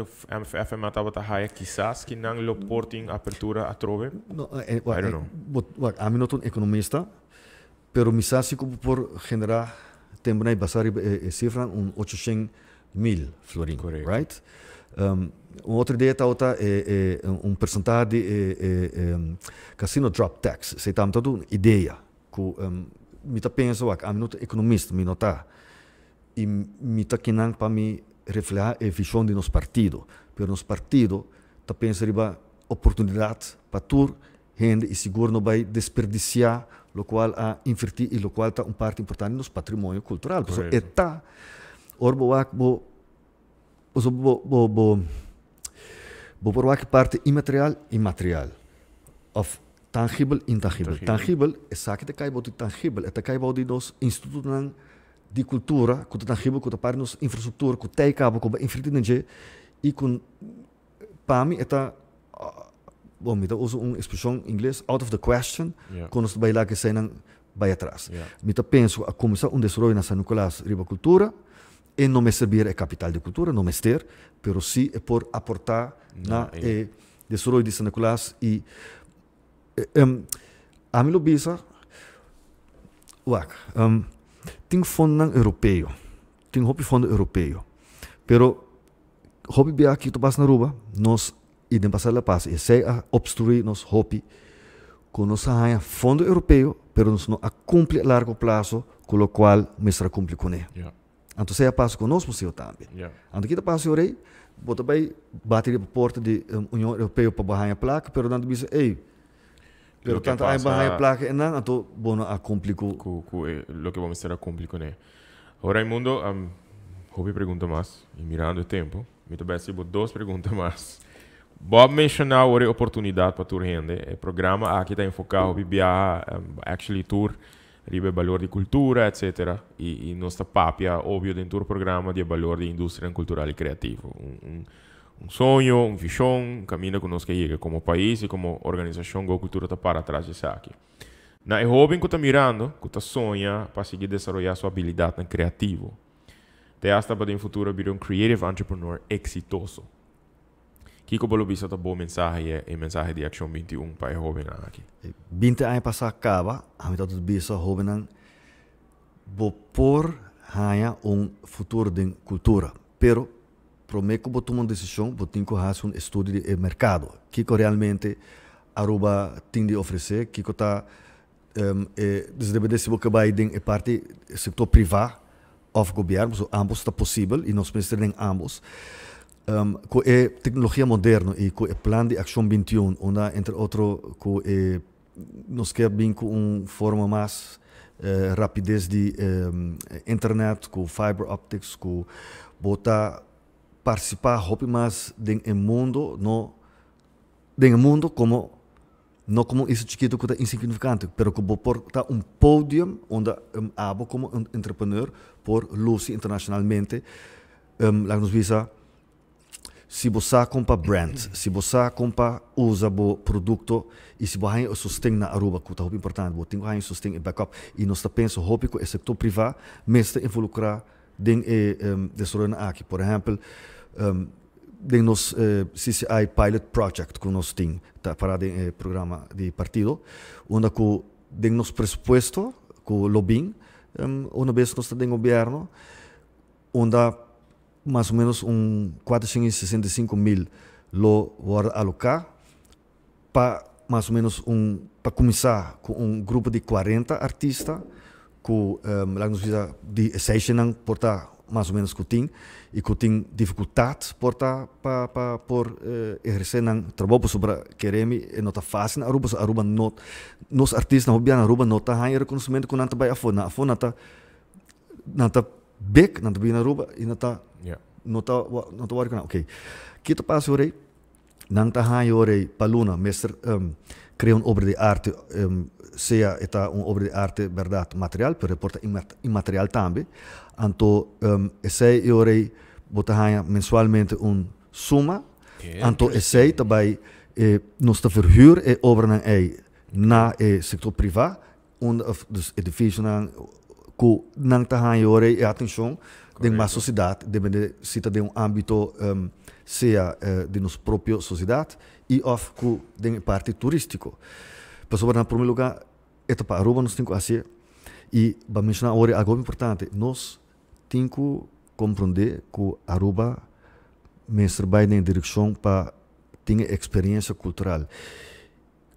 even met wat ga je kiesas, die dan lo porting apertura a trove. No, eh, eh, wa, I don't eh, know. But, wa, I'm not an economist, pero mi sasi como por generar tembra y basar eh, eh, cifra un 800 mil florin, Correct. right? Um, outro ideia tá outra é, é um percentual de é, é, um, casino drop tax. sei tá toda ideia que um, me tá pensa, eu não economista, me não e me tá que não para mim visão de nosso partido. Pero nosso partido está pensando em oportunidade para toda gente e seguro não vai desperdiçar o qual a invertir e o qual está uma parte importante do nosso patrimônio cultural. Então, está. Orbo, bo, bo, bo, bo, bo por que parte imaterial e material. Of tangível e intangível. Tangível é saque de caibodi tangível, é de caibodi dos institutos de cultura, que está na hibu, que está na infraestrutura, que está em i que está em në gjë, Para ah, mim, está. Bom, eu uso uma expressão em inglês, out of the question, quando ku vai lá bajla kësaj në baj Eu penso Mi të pensu a kumësa, unë desuroj në San Nicolás riba cultura, e não me servir é capital de cultura, não me ter, pero sim é por aportar na e desuroi de San Nicolás e a mim lo bisa, uak, tem fundo europeu, tem hobby fundo europeu, pero hobby bia aqui tu passa na rua nós idem passar a paz, e se a obstruir nos hobby com nossa raia fundo europeu, pero nós não a cumprir a largo prazo, com o qual mestra cumprir com ele. Yeah. Então se a paz conosco seu também. Yeah. Então aqui tu passa o rei, bota bem bater a porta de um, eh, União Europeia para barrar a placa, pero não disse ei, Perché hai placa e non to buono a complico. Cu, cu, eh, lo che vamos estar a complico ne. Ora Raimundo, um, hobby pergunta mais, e mirando o tempo, me to bem, bo duas perguntas mais. Bob mencionou ora oportunidade para tour rende. Eh, o programa aqui está enfocado hobby via um, actually tour ribe valor di cultura, eccetera. E, e nostra papia, ovvio, dentro il programma di valor di industria culturale creativa. Un, un, um sonho, um visão, um caminho que nós chega como país e como organização com a cultura está para trás de aqui. Na é jovem que está mirando, que está sonha para seguir desenvolver sua habilidade na criativo. Até esta para no futuro vir um creative entrepreneur exitoso. Que como eu disse, tá boa mensagem é a é mensagem de Ação 21 para a jovem aqui. 20 anos passar acaba, a metade do bicho jovem vou por um futuro de cultura, pero prometo que tomar uma decisão, vou ter que fazer um estudo de mercado. O que realmente Aruba tem de oferecer, o que está... Um, ehm, eh, é, desde se você vai é parte setor privado, of governo, so, ambos está possível e nós pensamos em ambos. Um, ehm, com a é tecnologia moderna e com o é plano de ação 21, onde, entre outro, com, eh, nós queremos vir com uma forma mais eh, rapidez de ehm, internet, com fiber optics, com botar participar hopi más del mundo, no del mundo como não como isso chiquito que é insignificante, mas que vou portar tá um pódio onde eu abro como um entrepreneur por Lucy internacionalmente. Um, lá nos visa, ah, se você compra brand, se você compra usa o produto e se você tem sustento na Aruba, que é muito importante, você tem o sustém e backup, e nós pensamos que o setor privado, mesmo em lucrar den är um, det aki, por exemplo um, ehm, den er nos eh, CCI pilot project con nos ting ta, para den eh, programa de partido, onda ku den nos presupuesto ku lobbying, um, ehm, una vez nos den gobierno, onda mais ou menos um 465 mil lo vou alocar para mais ou menos um para começar com um grupo de 40 artistas ku um, lang nos visa di session porta mais ou menos que tem e que tem dificuldade porta para pa, por uh, eh, exercer nang trabalho sobre quereme e nota fácil aruba aruba not nos artistas não hobbiana aruba nota há reconhecimento com nanta bai afona afona tá nanta bek nanta bina aruba e nanta yeah. nota nota work na ok que tu passa o rei Nang taha yore paluna, mestre, um, crea um obra de arte, um, seja está uma obra de arte, verdade, material, pero reporta imaterial também. Então, um, esse yore botahanha mensualmente um suma. Então, esse também eh, nos te verhuur e obra na ei na e sector privado, onde dus edifício na ku nang tahan yore e atenção de uma sociedade, depende se está de um âmbito um, sea eh, de nossa própria sociedade e of de parte turístico. Pero sobre en primeiro lugar, é para Aruba nos temos que hacer e, para mencionar agora algo importante. nós temos que compreender que Aruba mestre Biden em direção para ter experiência cultural.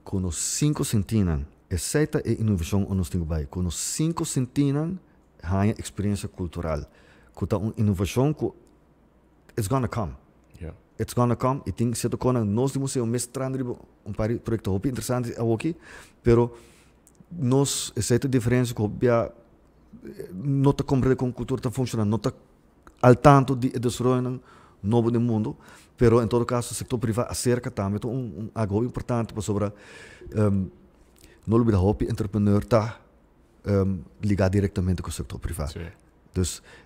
Quando cinco sentiam, exceta e inovação que nós temos vai. Quando cinco há ganha experiência cultural. Quando uma inovação que it's gonna come it's gonna come. e tem se to kona nos dimu se um mês trandribo um pari projeto hopi interessante a woki, pero nos essa a diferença que hobia não está compreende como cultura está funcionando, não está al tanto de desroinan novo no mundo, pero em todo caso o setor privado acerca também então um, um algo importante para sobre um, não olvidar o entrepreneur tá um, ehm, ligado diretamente com o setor privado. Então,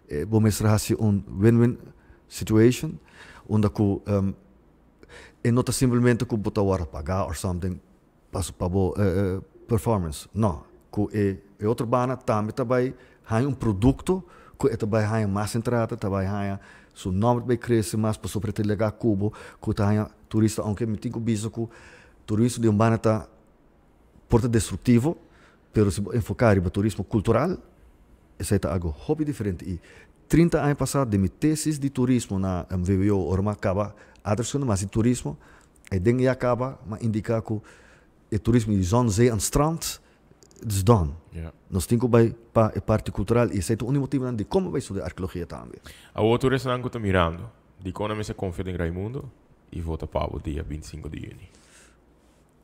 eh, vou mostrar assim um win-win situation onde ku um, e nota simplemente ku buta wara pagar or something passo para boa uh, uh, performance não ku e, e outra banda também vai há um produto que é também há mais entrada também há su nome vai crescer mais para sobre legal cubo que tá turista aunque me tinha biso que turismo de um banda tá porta destrutivo pero se enfocar em turismo cultural essa é algo hobby diferente e 30 anos passados de minha tesis de turismo na MVBO, orma acaba, atração mas de turismo, e den acaba, mas indica que o turismo de zona zee e strand é done. Yeah. Nós temos que para a parte cultural e esse é o único motivo né, de como vai estudar arqueologia também. A outra coisa que está mirando, de quando você confia em Raimundo e volta para o dia 25 de junho.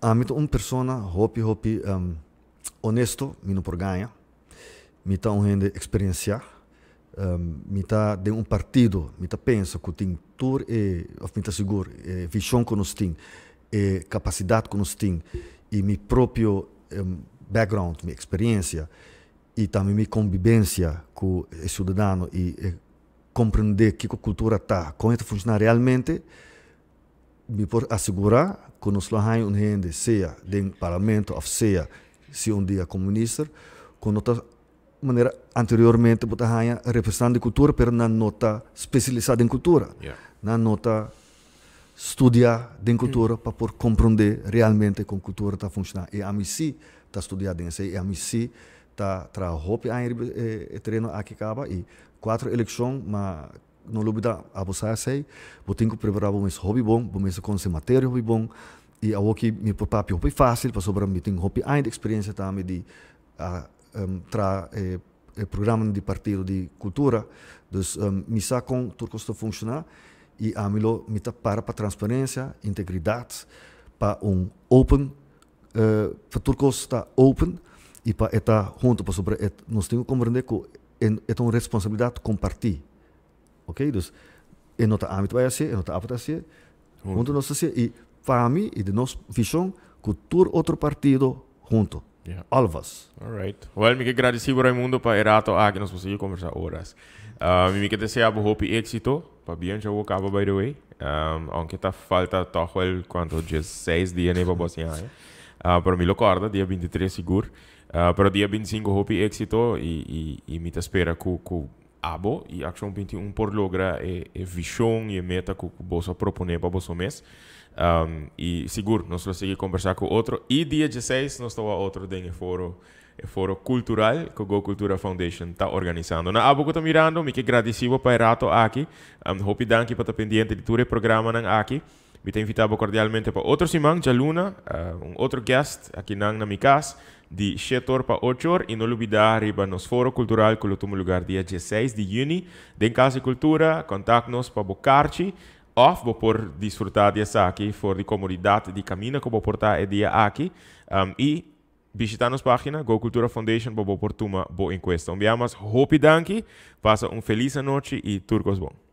A ah, mim uma pessoa, hopi hopi, um, honesto, me não por ganha, me está um rende experienciar um, ehm, mita de um partido, mita pensa que tem tur e mita seguro, e visão que nós e capacidade con os tem, e meu próprio um, background, minha experiência e também minha convivência com o cidadão e, e compreender que a cultura está, como ela funciona realmente, me por assegurar que nós lá um rende seja de um parlamento, ou seja, se um dia comunista, que nós maneira anteriormente bota a representante de cultura mas na nota especializada em cultura yeah. na nota estudia de cultura mm. para poder compreender realmente como cultura está funcionando e a mim si está estudando isso e a mim si está trabalhando em eh, eh, treino aqui acaba e quatro eleições mas não lubida a você sei vou ter que preparar um hobby bom vou mesmo com esse matéria hobby bom e a que me por papi hobby fácil para sobrar me tem hobby ainda experiência também de uh, um, tra eh, eh de partido de cultura, dus um, mi com con turco sto funcionar e amilo mi mita para transparência, integridade, para um open, uh, eh, para turco está open e para estar junto para sobre, et, nós temos que compreender que é uma responsabilidade compartir, ok? Dus é nosso âmbito vai ser, é nosso hábito vai ser, junto nossa ser e para mim e de nós visão, cultura outro partido junto. Yeah. All of us. All right. Well, mi que agradecido Raimundo para erato aqui nós conseguimos conversar horas. Uh, ah, mi que desejo hope e éxito para bien já o cabo by the way. Um, aunque tá falta toch wel quanto 16 dias nem para assim, você Uh, ah, para mim recorda dia 23 seguro. Uh, para dia 25 hope e éxito e e, e me espera com com abo e action 21 por logra visão e vision meta que você propõe para o você mês. Um, e seguro, nós conseguimos conversar com outro. E dia 16, nós estou a outro dia em foro foro cultural que Go Cultura Foundation está organizando. Na abo estou mirando, me que agradecido para rato aqui. Um, hope danke para tá pendente de o programa nang aqui. Me te tá invitado cordialmente para outro simão, Jaluna, uh, um outro guest aqui nang na minha casa, de horas para 8 horas. E não olvidar para nos foro cultural que lutumo lugar dia 16 de junho. De Casa e Cultura, contact-nos para Bocarci of vou por disfrutar de aqui for a comodidade de caminho que vou portar é dia aqui um, e visitar nossa página Go Cultura Foundation vou por uma boa encuesta. Um beijo, hope danke, passa um feliz noite e turcos bom.